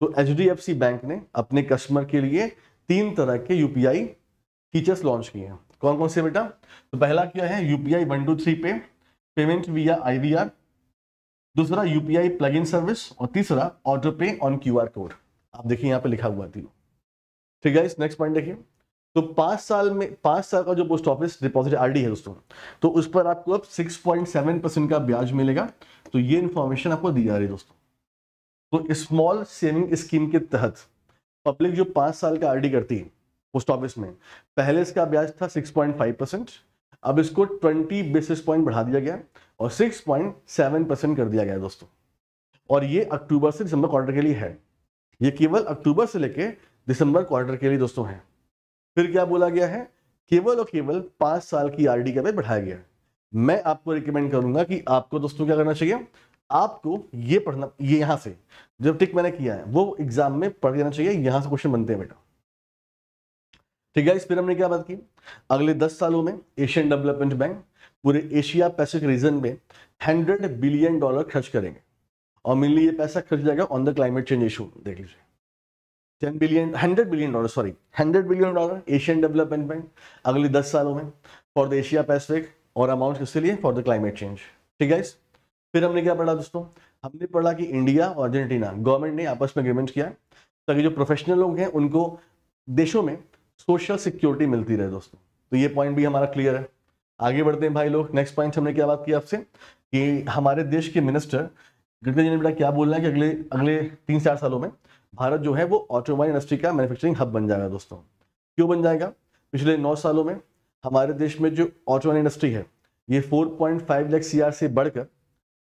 तो एच बैंक ने अपने कस्टमर के लिए तीन तरह के यू फीचर्स लॉन्च किए हैं कौन कौन से बेटा तो पहला क्या है U P I one two three pay payment via I R दूसरा U P I plug in service और तीसरा auto pay on Q R code आप देखिए यहाँ पे लिखा हुआ तीनों ठीक है नेक्स्ट पॉइंट देखिए तो पांच साल में पांच साल का जो पोस्ट ऑफिस डिपॉजिट आरडी है दोस्तों तो उस पर आपको अब 6.7 परसेंट का ब्याज मिलेगा तो ये इन्फॉर्मेशन आपको दी जा रही है दोस्तों तो स्मॉल सेविंग स्कीम के तहत पब्लिक जो पांच साल का आरडी करती है पोस्ट ऑफिस में पहले इसका ब्याज था 6.5 परसेंट अब इसको 20 बेसिस पॉइंट बढ़ा दिया गया और सिक्स परसेंट कर दिया गया दोस्तों और ये अक्टूबर से दिसंबर क्वार्टर के लिए है ये केवल अक्टूबर से लेके दिसंबर क्वार्टर के लिए दोस्तों है फिर क्या बोला गया है केवल और केवल पांच साल की आरडी का बढ़ाया गया है मैं आपको रिकमेंड करूंगा कि आपको दोस्तों क्या करना चाहिए आपको ये पढ़ना ये यहां से जब टिक मैंने किया है वो एग्जाम में पढ़ लेना चाहिए यहां से क्वेश्चन बनते हैं बेटा ठीक है इस फिर हमने क्या बात की अगले दस सालों में एशियन डेवलपमेंट बैंक पूरे एशिया पैसिफिक रीजन में हंड्रेड बिलियन डॉलर खर्च करेंगे और मेनली ये पैसा खर्च जाएगा on the climate change issue देख लीजिए ten billion hundred billion dollar sorry hundred billion dollar Asian development bank अगले दस सालों में फॉर द एशिया पैसिफिक और अमाउंट किसके लिए फॉर द क्लाइमेट चेंज ठीक है फिर हमने क्या पढ़ा दोस्तों हमने पढ़ा कि इंडिया और अर्जेंटीना गवर्नमेंट ने आपस में अग्रीमेंट किया ताकि जो प्रोफेशनल लोग हैं उनको देशों में सोशल सिक्योरिटी मिलती रहे दोस्तों तो ये पॉइंट भी हमारा क्लियर है आगे बढ़ते हैं भाई लोग नेक्स्ट पॉइंट हमने क्या बात की आपसे कि हमारे देश के मिनिस्टर गडकरी जी ने बेटा क्या बोलना है कि अगले अगले तीन चार सालों में भारत जो है वो ऑटोमोबाइल इंडस्ट्री का मैन्युफैक्चरिंग हब बन जाएगा दोस्तों क्यों बन जाएगा पिछले नौ सालों में हमारे देश में जो ऑटोमोबाइल इंडस्ट्री है ये 4.5 लाख सी से बढ़कर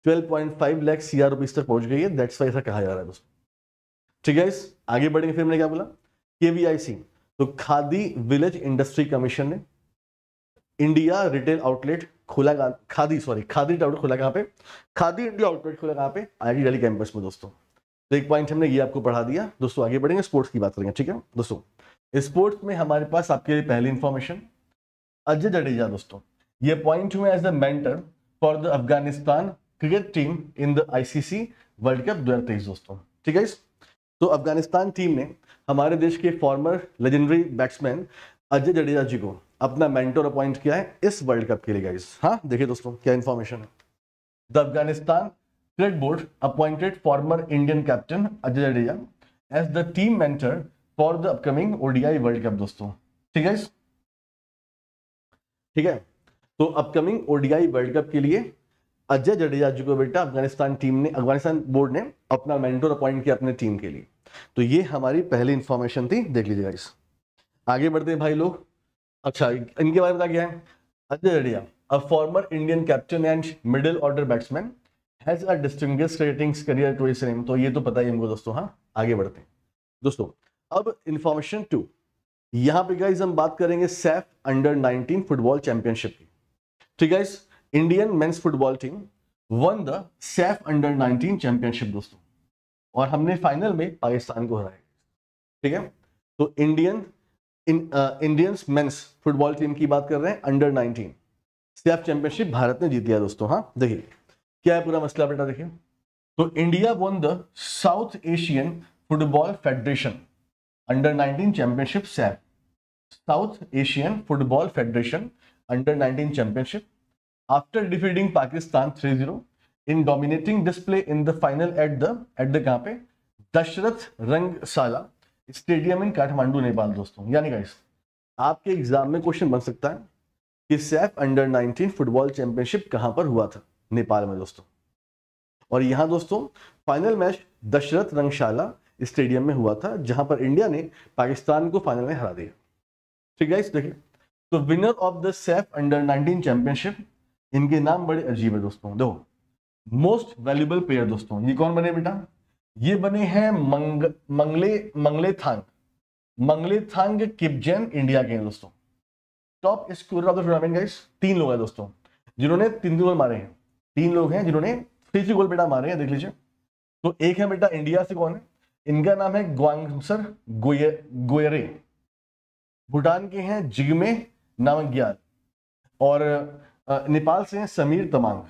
12.5 लाख सी आर तक पहुंच गई है दैट्स वाई ऐसा कहा जा रहा है दोस्तों ठीक है इस आगे बढ़ेंगे फिर मैंने क्या बोला के तो खादी विलेज इंडस्ट्री कमीशन ने इंडिया रिटेल आउटलेट खुला खादी सॉरी खादी आउटलेट खुला कहाँ पे खादी इंडिया आउटलेट खुला कहाँ पे आई डेली कैंपस में दोस्तों तो एक पॉइंट हमने ये आपको पढ़ा दिया दोस्तों आगे बढ़ेंगे स्पोर्ट्स की बात करेंगे ठीक है दोस्तों स्पोर्ट्स में हमारे पास आपके लिए पहली इंफॉर्मेशन अजय जडेजा दोस्तों ये पॉइंट हुए as the mentor for the Afghanistan cricket team in the ICC world cup दो दोस्तों ठीक है तो अफगानिस्तान टीम ने हमारे देश के former legendary batsman Ajay Jadeja ji को अपना मेंटर अपॉइंट किया है इस वर्ल्ड कप के लिए गाइज हाँ देखिए दोस्तों क्या इन्फॉर्मेशन है the Afghanistan cricket board appointed former Indian captain Ajay Jadeja as the team mentor for the upcoming ODI world cup दोस्तों ठीक है ठीक है तो अपकमिंग ओडीआई वर्ल्ड कप के लिए अजय जडेजा जी को बेटा अफगानिस्तान टीम ने अफगानिस्तान बोर्ड ने अपना मेंटोर अपॉइंट किया अपने टीम के लिए तो ये हमारी पहली इंफॉर्मेशन थी देख लीजिएगा इस आगे बढ़ते हैं भाई लोग अच्छा इनके बारे में क्या है Ajay Jadeja a former Indian captain and middle order batsman has a distinguish ratings career to his name तो ये तो पता ही हमको दोस्तों हाँ आगे बढ़ते हैं दोस्तों अब इंफॉर्मेशन टू यहां पे गाइज हम बात करेंगे सैफ अंडर 19 फुटबॉल चैंपियनशिप की ठीक है Indian men's football team won the SAFF under 19 championship दोस्तों और हमने फाइनल में पाकिस्तान को हराया ठीक है तो Indian Indians men's football team की बात कर रहे हैं अंडर 19 सैफ चैंपियनशिप भारत ने जीत लिया दोस्तों हाँ देखिए क्या है पूरा मसला बेटा देखिए तो India won the South Asian football federation under 19 championship SAFF South Asian football federation under 19 championship after defeating Pakistan 3-0 in dominating display in the final at the at the कहां पे दशरथ रंगशाला स्टेडियम इन काठमांडू नेपाल दोस्तों यानी गाइस आपके exam में question बन सकता है कि सैफ अंडर 19 फुटबॉल चैंपियनशिप कहां पर हुआ था नेपाल में दोस्तों और यहां दोस्तों final match Dasharath Rangasala stadium में हुआ था जहां पर इंडिया ने पाकिस्तान को फाइनल में हरा दिया ठीक है देखिए तो winner of the SAFF under 19 championship इनके नाम बड़े अजीब है दोस्तों दो मोस्ट वैल्यूबल प्लेयर दोस्तों ये कौन बने बेटा ये बने हैं मंग, मंगले मंगले थांग मंगले थांग किपजैन इंडिया के हैं दोस्तों top score of the tournament guys तीन लोग हैं दोस्तों जिन्होंने तीन गोल मारे हैं तीन लोग हैं जिन्होंने फ्रीजी गोल बेटा मारे हैं देख लीजिए तो एक है बेटा इंडिया से कौन है इनका नाम है ग्वांगसर गोयरे भूटान के हैं जिगमे नामग्याल और नेपाल से हैं समीर तमांग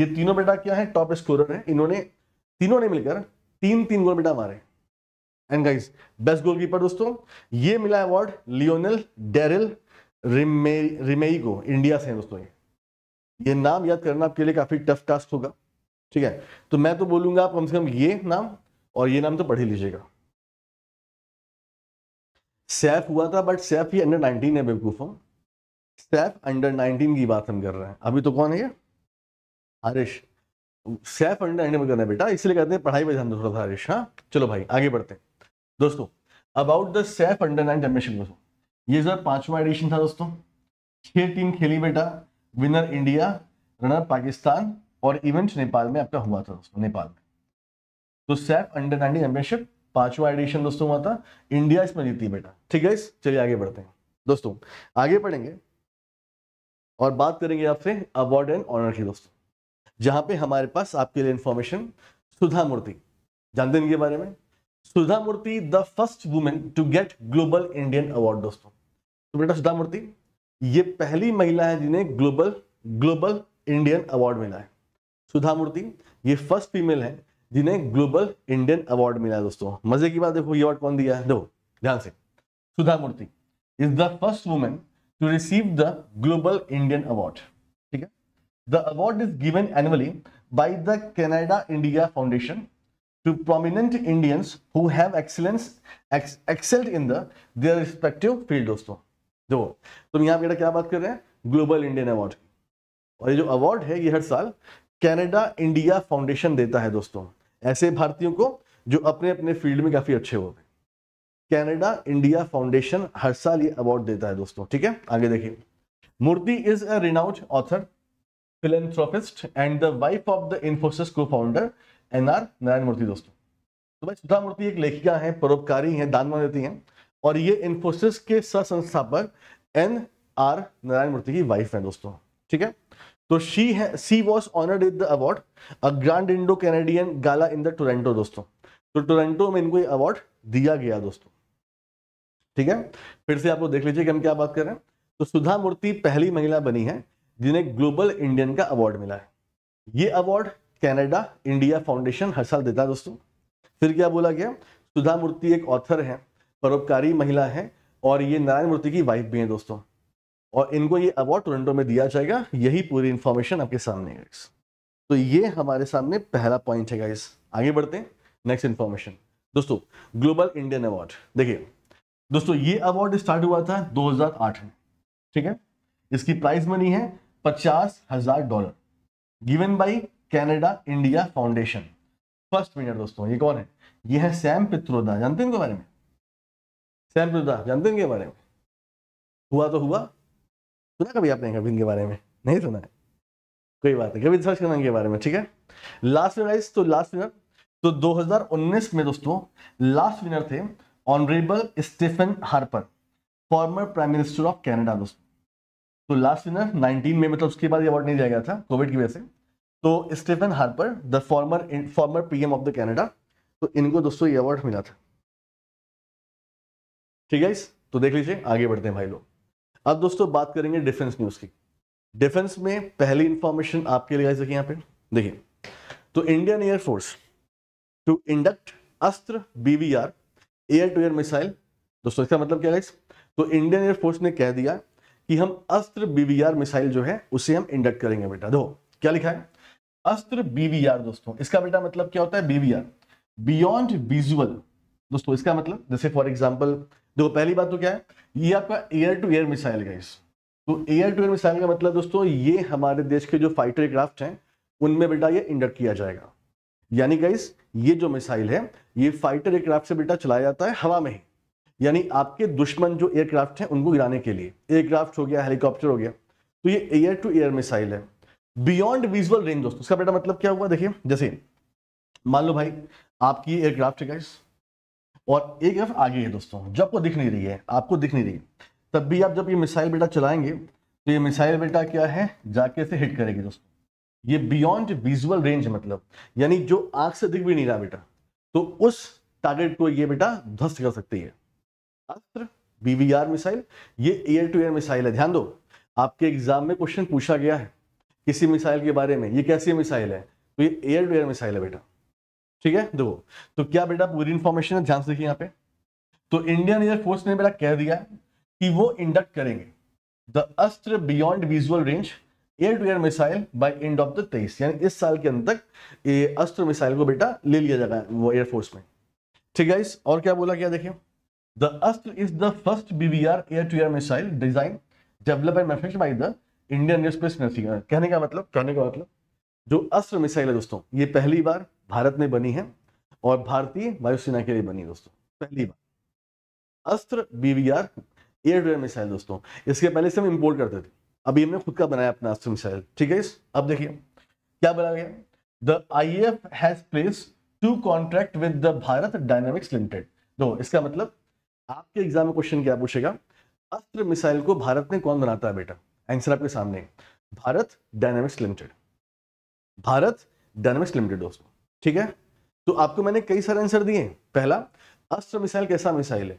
ये तीनों बेटा क्या है टॉप स्कोरर हैं इन्होंने तीनों ने मिलकर तीन तीन गोल बेटा मारे एंड गाइस बेस्ट गोलकीपर दोस्तों ये मिला award Lionel Daryl Rime Rimei को इंडिया से है दोस्तों ये ये नाम याद करना आपके लिए काफी टफ टास्क होगा ठीक है तो मैं तो बोलूंगा आप कम से कम ये नाम और ये नाम तो पढ़ ही लीजिएगा सैफ हुआ था बट सैफ ही अंडर नाइनटीन है बेवकूफ सैफ अंडर नाइनटीन की बात हम कर रहे हैं अभी तो कौन है ये हरीश सैफ अंडर नाइनटीन में करना बेटा इसलिए कहते हैं पढ़ाई पर ध्यान दो थोड़ा था हरीश हाँ चलो भाई आगे बढ़ते हैं दोस्तों about the SAFF under nine generation दोस्तों ये सर पांचवा एडिशन था दोस्तों छह टीम खेली बेटा विनर इंडिया रनर पाकिस्तान और इवेंट नेपाल में आपका हुआ था दोस्तों नेपाल में तो सैफ अंडर नाइनटीन चैंपियनशिप पांचवा एडिशन दोस्तों हुआ था इंडिया इसमें जीती बेटा ठीक है चलिए आगे बढ़ते हैं दोस्तों आगे बढ़ेंगे और बात करेंगे आपसे अवार्ड एंड ऑनर की दोस्तों जहां पे हमारे पास आपके लिए इंफॉर्मेशन सुधा मूर्ति जानते हैं इनके बारे में Sudha Murthy the first women to get global Indian award दोस्तों तो बेटा सुधा मूर्ति ये पहली महिला है जिन्हें ग्लोबल ग्लोबल इंडियन अवार्ड मिला है सुधा मूर्ति ये फर्स्ट फीमेल है जिन्हें ग्लोबल इंडियन अवार्ड मिला है दोस्तों मजे की बात देखो ये अवार्ड कौन दिया है देखो ध्यान से Sudha Murthy is the first women to receive the global Indian award ठीक है the award is given annually by the Canada India foundation to prominent Indians who have excellence ex, excelled in the their respective दोस्तों देखो तुम यहाँ बेटा क्या बात कर रहे हैं ग्लोबल इंडियन अवार्ड की और ये जो अवार्ड है ये हर साल कैनेडा इंडिया फाउंडेशन देता है दोस्तों ऐसे भारतीयों को जो अपने अपने फील्ड में काफी अच्छे होते हैं कनाडा इंडिया फाउंडेशन हर साल ये अवार्ड देता है दोस्तों ठीक है आगे देखिए Murthy is a renowned author philanthropist and the wife of the Infosys co founder N R Narayana Murthy दोस्तों तो भाई सुधा मूर्ति एक लेखिका है परोपकारी है दान मान देती है और ये इन्फोसिस के संस्थापक एन आर नारायण मूर्ति की वाइफ है दोस्तों ठीक है तो शी है she was honoured with the award a grand Indo Canadian gala in the Toronto दोस्तों तो टोरेंटो में इनको ये अवार्ड दिया गया दोस्तों ठीक है फिर से आप लोग देख लीजिए कि हम क्या बात कर रहे हैं तो सुधा मूर्ति पहली महिला बनी है जिन्हें ग्लोबल इंडियन का अवार्ड मिला है ये अवार्ड कैनेडा इंडिया फाउंडेशन हर साल देता है दोस्तों फिर क्या बोला गया सुधा मूर्ति एक ऑथर है परोपकारी महिला है और ये नारायण मूर्ति की वाइफ भी है दोस्तों और इनको ये अवार्ड टोरंटो में दिया जाएगा यही पूरी इन्फॉर्मेशन आपके सामने है तो ये हमारे सामने पहला पॉइंट है गाइस आगे बढ़ते हैं नेक्स्ट इन्फॉर्मेशन दोस्तों ग्लोबल इंडियन अवार्ड देखिए दोस्तों ये अवार्ड स्टार्ट हुआ था 2008 में ठीक है इसकी प्राइस मनी है पचास हजार dollar given by Canada India foundation first winner दोस्तों ये कौन है ये है सैम पित्रोदा जानते हैं इनके बारे में सैम तो प्रदा जानते हैं इनके बारे में हुआ तो हुआ सुना कभी आपने कभी इनके बारे में नहीं सुना है कोई बात नहीं कभी सर्च करना इनके बारे में ठीक है लास्ट विनर तो लास्ट विनर तो 2019 में दोस्तों लास्ट विनर थे honourable Stephen Harper former prime minister of Canada दोस्तों तो लास्ट विनर 19 में मतलब उसके बाद अवार्ड नहीं दिया गया था कोविड की वजह से तो Stephen Harper the former former PM of the Canada तो इनको दोस्तों ये अवार्ड मिला था ठीक है तो देख लीजिए आगे बढ़ते हैं भाई लोग अब दोस्तों बात करेंगे डिफेंस न्यूज की डिफेंस में पहली इंफॉर्मेशन आपके लिए आई सके यहां पे देखिए तो Indian air force to induct Astra BVR air to air missile दोस्तों इसका मतलब क्या है तो इंडियन एयरफोर्स ने कह दिया कि हम अस्त्र बीवीआर मिसाइल जो है उसे हम इंडक्ट करेंगे बेटा दो क्या लिखा है अस्त्र बीवीआर दोस्तों इसका बेटा मतलब क्या होता है बीवीआर बियॉन्ड विजुअल दोस्तों इसका मतलब जैसे फॉर एग्जाम्पल देखो पहली बात तो क्या है ये आपका air to air missile guys तो एयर टू एयर मिसाइल का मतलब दोस्तों ये हमारे देश के जो फाइटर एयरक्राफ्ट हैं उनमें बेटा ये इंडक्ट किया जाएगा यानी गाइस ये जो मिसाइल है ये फाइटर एयरक्राफ्ट से बेटा चलाया जाता है हवा में ही यानी आपके दुश्मन जो एयरक्राफ्ट हैं उनको गिराने के लिए एयरक्राफ्ट हो गया हेलीकॉप्टर हो गया तो ये एयर टू एयर मिसाइल है बियॉन्ड विजुअल रेंज दोस्तों इसका बेटा मतलब क्या हुआ देखिए जैसे मान लो भाई आपकी एयरक्राफ्ट है गाइस और एक एफ आगे है दोस्तों जो आपको दिख नहीं रही है आपको दिख नहीं रही तब भी आप जब ये मिसाइल बेटा चलाएंगे तो ये मिसाइल बेटा क्या है जाके से हिट करेगी दोस्तों ये बियॉन्ड विजुअल रेंज मतलब यानी जो आंख से दिख भी नहीं रहा बेटा तो उस टारगेट को ये बेटा ध्वस्त कर सकती है अस्त्र बीवीआर मिसाइल ये एयर टू एयर मिसाइल है ध्यान दो आपके एग्जाम में क्वेश्चन पूछा गया है किसी मिसाइल के बारे में ये कैसी मिसाइल है तो ये एयर टू एयर मिसाइल है बेटा ठीक है देखो तो क्या बेटा पूरी इंफॉर्मेशन है ध्यान से देखिए यहाँ पे तो इंडियन एयरफोर्स ने बेटा कह दिया कि वो इंडक्ट करेंगे the Astra beyond visual range air to air missile by end of the तेईस यानी इस साल के अंत तक ये अस्त्र मिसाइल को बेटा ले लिया जाएगा वो एयरफोर्स में ठीक है इस और क्या बोला क्या देखिए the Astra is the first BVR air to air missile design develop and manufacture by the Indian aerospace कहने का मतलब कहने का मतलब जो अस्त्र मिसाइल है दोस्तों ये पहली बार भारत में बनी है और भारतीय वायुसेना के लिए बनी दोस्तों पहली बार अस्त्र बीवीआर एयर टू मिसाइल दोस्तों इसके पहले से हम इंपोर्ट करते थे अभी हमने खुद का बनाया अपना अस्त्र मिसाइल ठीक है अब देखिए क्या बना गया the I F has place to contract with the Bharat dynamics limited दो इसका मतलब आपके एग्जाम में क्वेश्चन क्या पूछेगा अस्त्र मिसाइल को भारत ने कौन बनाता है बेटा आंसर आपके सामने Bharat dynamics limited Bharat dynamics limited दोस्तों ठीक है तो आपको मैंने कई सारे आंसर दिए पहला अस्त्र मिसाइल कैसा मिसाइल है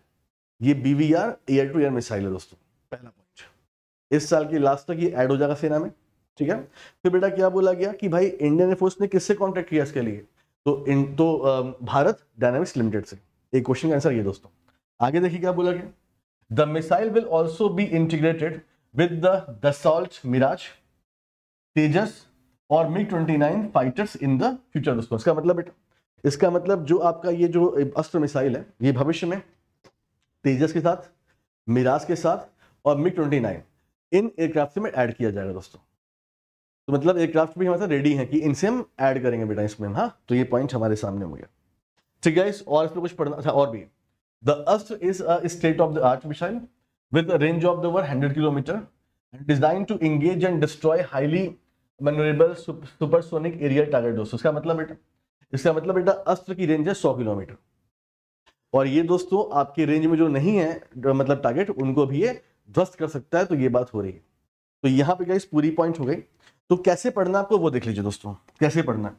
ये BVR air to air missile है दोस्तों पहला पॉइंट इस साल की लास्ट तक ये ऐड हो जाएगा सेना में ठीक है फिर बेटा क्या बोला गया कि भाई इंडियन एयरफोर्स ने किससे कॉन्टेक्ट किया इसके लिए तो इन तो भारत डायनेमिक्स लिमिटेड से एक क्वेश्चन का आंसर ये दोस्तों आगे देखिए क्या बोला गया the missile will also be integrated with the Dassault Mirage Tejas और MiG twenty nine fighters in the future दोस्तों इसका मतलब बेटा इसका मतलब जो आपका ये जो अस्त्र मिसाइल है ये भविष्य में तेजस के साथ मिराज के साथ और मिग ट्वेंटी नाइन इन एयरक्राफ्ट में ऐड किया जाएगा दोस्तों तो मतलब एयरक्राफ्ट भी हमारे रेडी है कि इनसे हम ऐड करेंगे बेटा इसमें हाँ तो ये पॉइंट हमारे सामने हो गया ठीक है इस और इसमें कुछ पढ़ना था अच्छा, और भी the Astra is a state of the art missile with range of the over hundred kilometre design to engage and destroy highly manoeuvrable supersonic aerial target दोस्तों इसका मतलब बेटा इसका मतलब बेटा अस्त्र की रेंज है सौ किलोमीटर और ये दोस्तों आपके रेंज में जो नहीं है मतलब टारगेट उनको भी ये ध्वस्त कर सकता है तो ये बात हो रही है तो यहाँ पे गाइस पूरी पॉइंट हो गई तो कैसे पढ़ना आपको वो देख लीजिए दोस्तों कैसे पढ़ना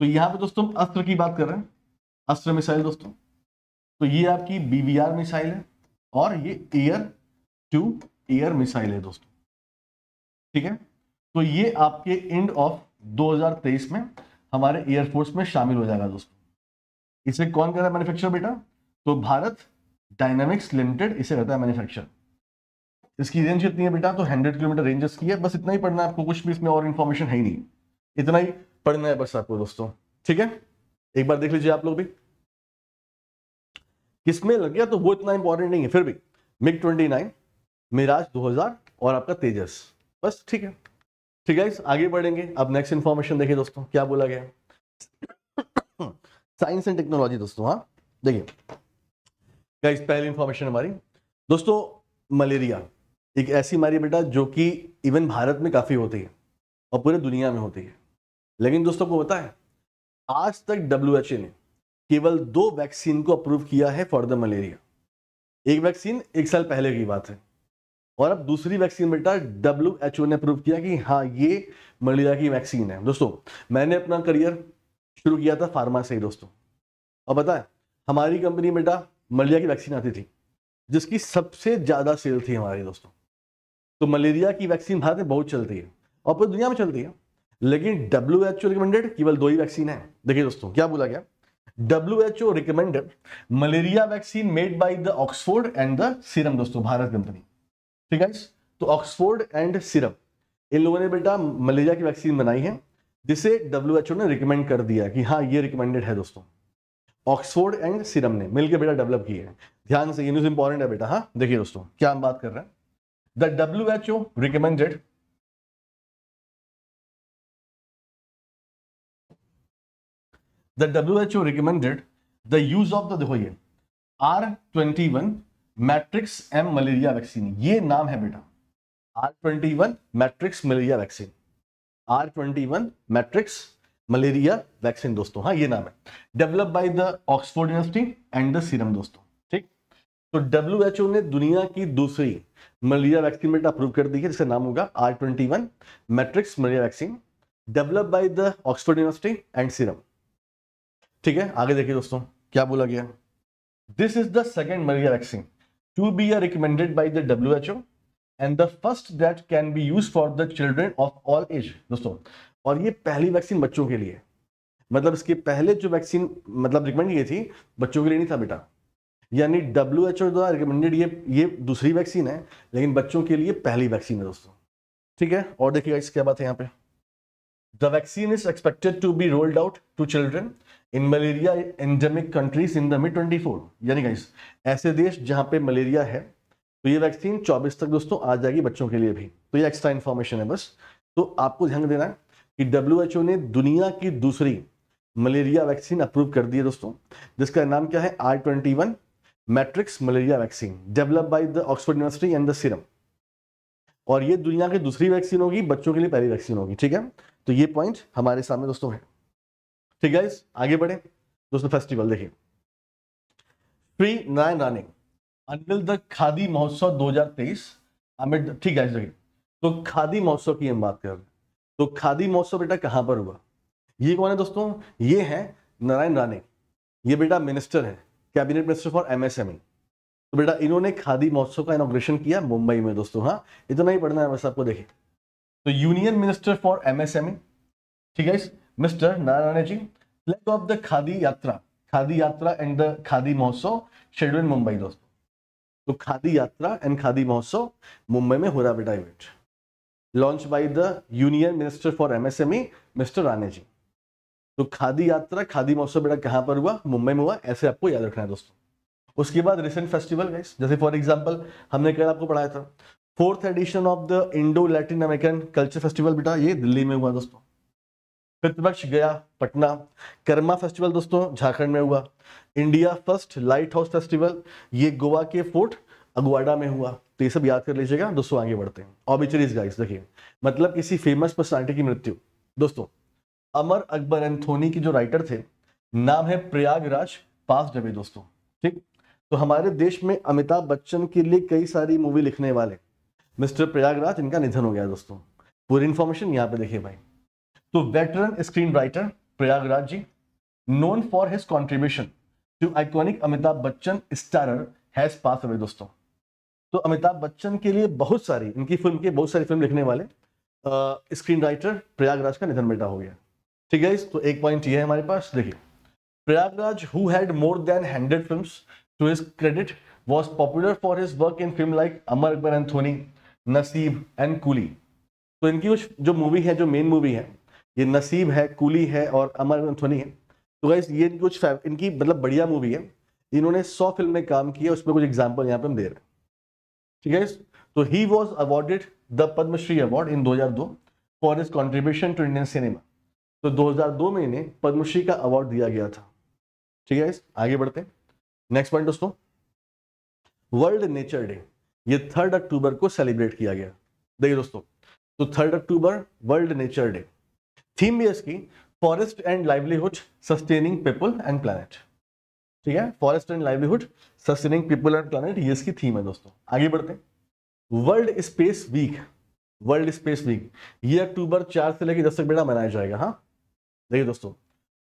तो यहाँ पे दोस्तों अस्त्र की बात कर रहे हैं अस्त्र मिसाइल दोस्तों तो ये आपकी बीवीआर मिसाइल है और ये एयर टू एयर मिसाइल है दोस्तों ठीक है तो ये आपके एंड ऑफ 2023 में हमारे एयरफोर्स में शामिल हो जाएगा दोस्तों इसे कौन कर रहा है मैन्युफैक्चर बेटा तो भारत डायनामिक्स लिमिटेड इसे करता है मैन्युफैक्चर इसकी रेंज कितनी है बेटा तो 100 किलोमीटर रेंजेस की है बस इतना ही पढ़ना है आपको कुछ भी इसमें और इन्फॉर्मेशन है ही नहीं इतना ही पढ़ना है बस आपको दोस्तों ठीक है एक बार देख लीजिए आप लोग भी किसमें लग गया तो वो इतना इंपॉर्टेंट नहीं है फिर भी मिग ट्वेंटी मिराज दो और आपका तेजस बस ठीक है ठीक है आगे बढ़ेंगे अब नेक्स्ट इन्फॉर्मेशन देखिए दोस्तों क्या बोला गया साइंस एंड टेक्नोलॉजी दोस्तों हाँ देखिए गाइस पहली इन्फॉर्मेशन हमारी दोस्तों मलेरिया एक ऐसी बीमारी बेटा जो कि इवन भारत में काफ़ी होती है और पूरे दुनिया में होती है लेकिन दोस्तों को पता है आज तक डब्ल्यू ने केवल दो वैक्सीन को अप्रूव किया है फॉर द मलेरिया एक वैक्सीन एक साल पहले की बात है और अब दूसरी वैक्सीन बेटा डब्ल्यू एच ओ ने प्रूव किया कि हाँ ये मलेरिया की वैक्सीन है दोस्तों मैंने अपना करियर शुरू किया था फार्मा से ही दोस्तों और बताए हमारी कंपनी बेटा मलेरिया की वैक्सीन आती थी जिसकी सबसे ज़्यादा सेल थी हमारी दोस्तों तो मलेरिया की वैक्सीन भारत में बहुत चलती है और पूरी दुनिया में चलती है लेकिन डब्ल्यू एच ओ रिकमेंडेड केवल दो ही वैक्सीन है देखिए दोस्तों क्या बोला गया W H O recommended malaria vaccine made by the Oxford and the serum दोस्तों भारत कंपनी ठीक है तो ऑक्सफोर्ड एंड सिरप इन लोगों ने बेटा मलेरिया की वैक्सीन बनाई है जिसे डब्ल्यू ने रिकमेंड कर दिया कि हाँ ये रिकमेंडेड है दोस्तों ऑक्सफोर्ड एंड सिरम ने मिलकर बेटा डेवलप की है ध्यान से ये न्यूज इंपॉर्टेंट है बेटा हाँ देखिए दोस्तों क्या हम बात कर रहे हैं the W H O recommended the W H O recommended the use of the देखो ये R twenty one matrix M malaria vaccine ये नाम है बेटा R twenty one matrix malaria vaccine R twenty one matrix malaria vaccine दोस्तों हाँ ये नाम है develop by the Oxford university and the serum दोस्तों ठीक तो डब्ल्यू एच ओ ने दुनिया की दूसरी मलेरिया वैक्सीन बेटा अप्रूव कर दी है जिसका नाम होगा R twenty one matrix malaria vaccine develop by the Oxford university and serum ठीक है आगे देखिए दोस्तों क्या बोला गया this is the second malaria vaccine to be recommended by the WHO and the first that can be use for the children of all age दोस्तों और ये पहली वैक्सीन बच्चों के लिए मतलब इसके पहले जो वैक्सीन मतलब रिकमेंड की थी बच्चों के लिए नहीं था बेटा यानी डब्ल्यू एच ओ द्वारा रिकमेंडेड ये ये दूसरी वैक्सीन है लेकिन बच्चों के लिए पहली वैक्सीन है दोस्तों ठीक है और देखिएगा इस क्या बात है यहाँ पे The vaccine is expected to be rolled out to children in malaria endemic countries in the mid 24 यानी गाइस ऐसे देश जहां पे मलेरिया है तो ये वैक्सीन 24 तक दोस्तों आ जाएगी बच्चों के लिए भी तो ये एक्स्ट्रा इन्फॉर्मेशन है बस तो आपको ध्यान देना है कि डब्ल्यू ने दुनिया की दूसरी मलेरिया वैक्सीन अप्रूव कर दी है दोस्तों जिसका नाम क्या है R twenty one matrix malaria vaccine develop by the Oxford university and the serum और ये दुनिया की दूसरी वैक्सीन होगी बच्चों के लिए पहली वैक्सीन होगी ठीक है तो ये पॉइंट हमारे सामने दोस्तों है ठीक है आगे बढ़े दोस्तों फेस्टिवल देखिए श्री नारायण राणे अनिल द खादी महोत्सव 2023 तेईस ठीक है देखिए तो खादी महोत्सव की हम बात कर रहे हैं तो खादी महोत्सव बेटा कहां पर हुआ ये कौन है दोस्तों ये है नारायण राणे ये बेटा मिनिस्टर है कैबिनेट मिनिस्टर फॉर एमएसएमई तो बेटा इन्होंने खादी महोत्सव का इनोग्रेशन किया मुंबई में दोस्तों हाँ इतना ही पढ़ना है बस आपको देखिए तो यूनियन मिनिस्टर फॉर एमएसएमई ठीक है mister Narayan ji flag off the Khadi Yatra Khadi यात्रा एंड द खादी महोत्सव शेड्यूल इन मुंबई दोस्तों तो खादी यात्रा एंड खादी महोत्सव मुंबई में हो रहा बेटा event launch by the union minister for MSME mister Rane ji तो खादी यात्रा खादी महोत्सव बेटा कहाँ पर हुआ मुंबई में हुआ ऐसे आपको याद रखना है दोस्तों उसके बाद रिसेंट फेस्टिवल गाइस जैसे फॉर एग्जांपल हमने कल आपको पढ़ाया था fourth edition of the Indo Latin American culture festival बेटा ये दिल्ली में हुआ दोस्तों पितृपक्ष गया पटना कर्मा फेस्टिवल दोस्तों झारखंड में हुआ India first light house festival ये गोवा के फोर्ट अगवाडा में हुआ तो ये सब याद कर लीजिएगा दोस्तों आगे बढ़ते हैं ऑबिचरीज गाइस देखिए मतलब किसी फेमस पर्सनैलिटी की मृत्यु दोस्तों अमर अकबर एंथोनी की जो राइटर थे नाम है प्रयागराज पास डबे दोस्तों ठीक तो हमारे देश में अमिताभ बच्चन के लिए कई सारी मूवी लिखने वाले मिस्टर प्रयागराज इनका निधन हो गया दोस्तों पूरी इन्फॉर्मेशन यहाँ पे देखिए भाई तो veteran screen writer Prayagraj ji known for his contribution to iconic Amitabh Bachchan starrer has pass away दोस्तों तो अमिताभ बच्चन के लिए बहुत सारी इनकी फिल्म के बहुत सारी फिल्म लिखने वाले स्क्रीन राइटर प्रयागराज का निधन बेटा हो गया ठीक है तो एक पॉइंट ये है हमारे पास देखिए Prayagraj who had more than hundred film to his credit was popular for his work in film like Amar Akbar Anthony Naseeb and coolie तो इनकी कुछ जो मूवी है जो मेन मूवी है ये नसीब है कूली है और अमर एंथोनी है तो गाइज ये कुछ इनकी मतलब बढ़िया मूवी है इन्होंने सौ फिल्म में काम किया उसमें कुछ एग्जाम्पल यहाँ पे हम दे रहे हैं ठीक है तो he was awarded the Padmashri award in 2002 for his contribution to Indian cinema तो 2002 में इन्हें पद्मश्री का अवार्ड दिया गया था ठीक है आगे बढ़ते हैं नेक्स्ट पॉइंट दोस्तों वर्ल्ड नेचर डे ये थर्ड अक्टूबर को सेलिब्रेट किया गया देखिए दोस्तों तो third October world nature day theme भी इसकी forest and livelihood sustaining people and planet ठीक है forest and livelihood sustaining people and planet ये इसकी थीम है दोस्तों आगे बढ़ते हैं world space week world space week ये अक्टूबर चार से लेकर दस तक बेटा मनाया जाएगा हाँ देखिए दोस्तों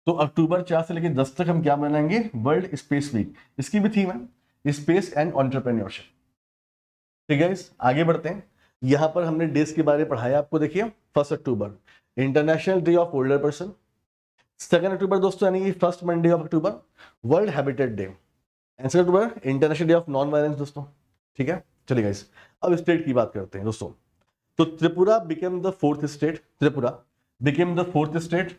तो अक्टूबर चार से लेकर दस तक हम क्या मनाएंगे वर्ल्ड स्पेस वीक इसकी भी थीम है स्पेस एंड ऑन्टरप्रेन्योरशिप ठीक है आगे बढ़ते हैं यहाँ पर हमने डेज के बारे में पढ़ाया आपको देखिए first October international day of older person second October दोस्तों यानी कि first Monday of October world habitat day answer October international day of non violence दोस्तों ठीक है चलिए गाइस अब स्टेट की बात करते हैं दोस्तों तो Tripura became the fourth state Tripura became the fourth state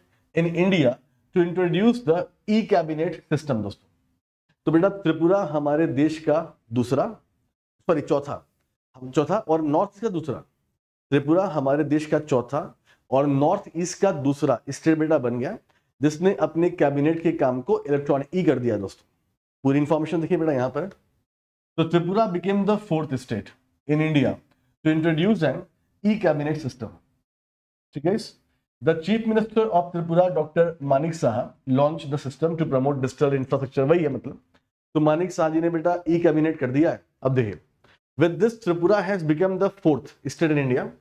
in India to introduce the E cabinet system दोस्तों तो बेटा त्रिपुरा हमारे देश का दूसरा सॉरी चौथा हम चौथा और नॉर्थ का दूसरा त्रिपुरा हमारे देश का चौथा और नॉर्थ ईस्ट का दूसरा स्टेट बेटा बन गया जिसने अपने कैबिनेट के काम को इलेक्ट्रॉनिक ई कर दिया दोस्तों पूरी इंफॉर्मेशन देखिए बेटा यहाँ पर तो Tripura became the fourth state in India to introduce an E cabinet system ठीक है the chief minister of Tripura doctor Manik Shah launch the system to promote digital infrastructure वही है मतलब तो मानिक शाह जी ने बेटा ई कैबिनेट कर दिया है अब देखिए With this, Tripura has become the fourth state in India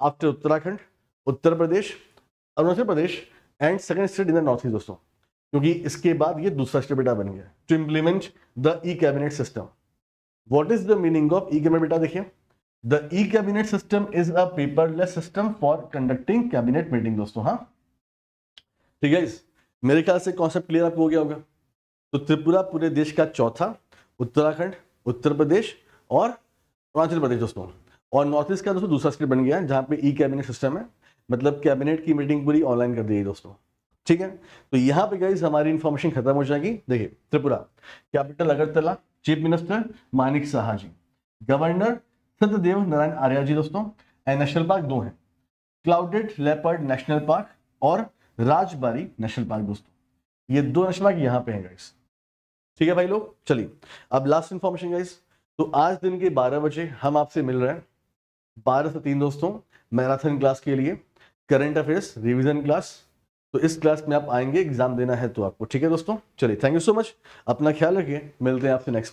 after Uttarakhand, Uttar Pradesh, Arunachal Pradesh and second state in the north east दोस्तों क्योंकि इसके बाद ये दूसरा स्टेट बेटा बन गया to implement the E cabinet system what is the meaning of E cabinet बेटा देखिए the E cabinet system is a paperless system for conducting cabinet meeting दोस्तों हाँ ठीक है मेरे ख्याल से कॉन्सेप्ट क्लियर आपको हो गया होगा तो त्रिपुरा पूरे देश का चौथा उत्तराखंड उत्तर प्रदेश और अरुणाचल प्रदेश दोस्तों और नॉर्थ ईस्ट का दोस्तों दूसरा स्टेट बन गया है जहाँ पे ई कैबिनेट सिस्टम है मतलब कैबिनेट की मीटिंग पूरी ऑनलाइन कर दी गई दोस्तों ठीक है तो यहाँ पे गई हमारी इन्फॉर्मेशन खत्म हो जाएगी देखिए Tripura capital Agartala chief minister Manik Saha ji governor Satyadev Narayan Arya ji दोस्तों एंड नेशनल पार्क दो हैं क्लाउडेड लेपर्ड नेशनल पार्क और राजबारी नेशनल पार्क दोस्तों ये दो नेशनल पार्क यहाँ पे हैं गाइस ठीक है भाई लोग चलिए अब लास्ट इन्फॉर्मेशन गाइस तो आज दिन के 12 बजे हम आपसे मिल रहे हैं बारह से तीन दोस्तों मैराथन क्लास के लिए करंट अफेयर्स रिवीजन क्लास तो इस क्लास में आप आएंगे एग्जाम देना है तो आपको ठीक है दोस्तों चलिए थैंक यू सो मच अपना ख्याल रखिए मिलते हैं आपसे नेक्स्ट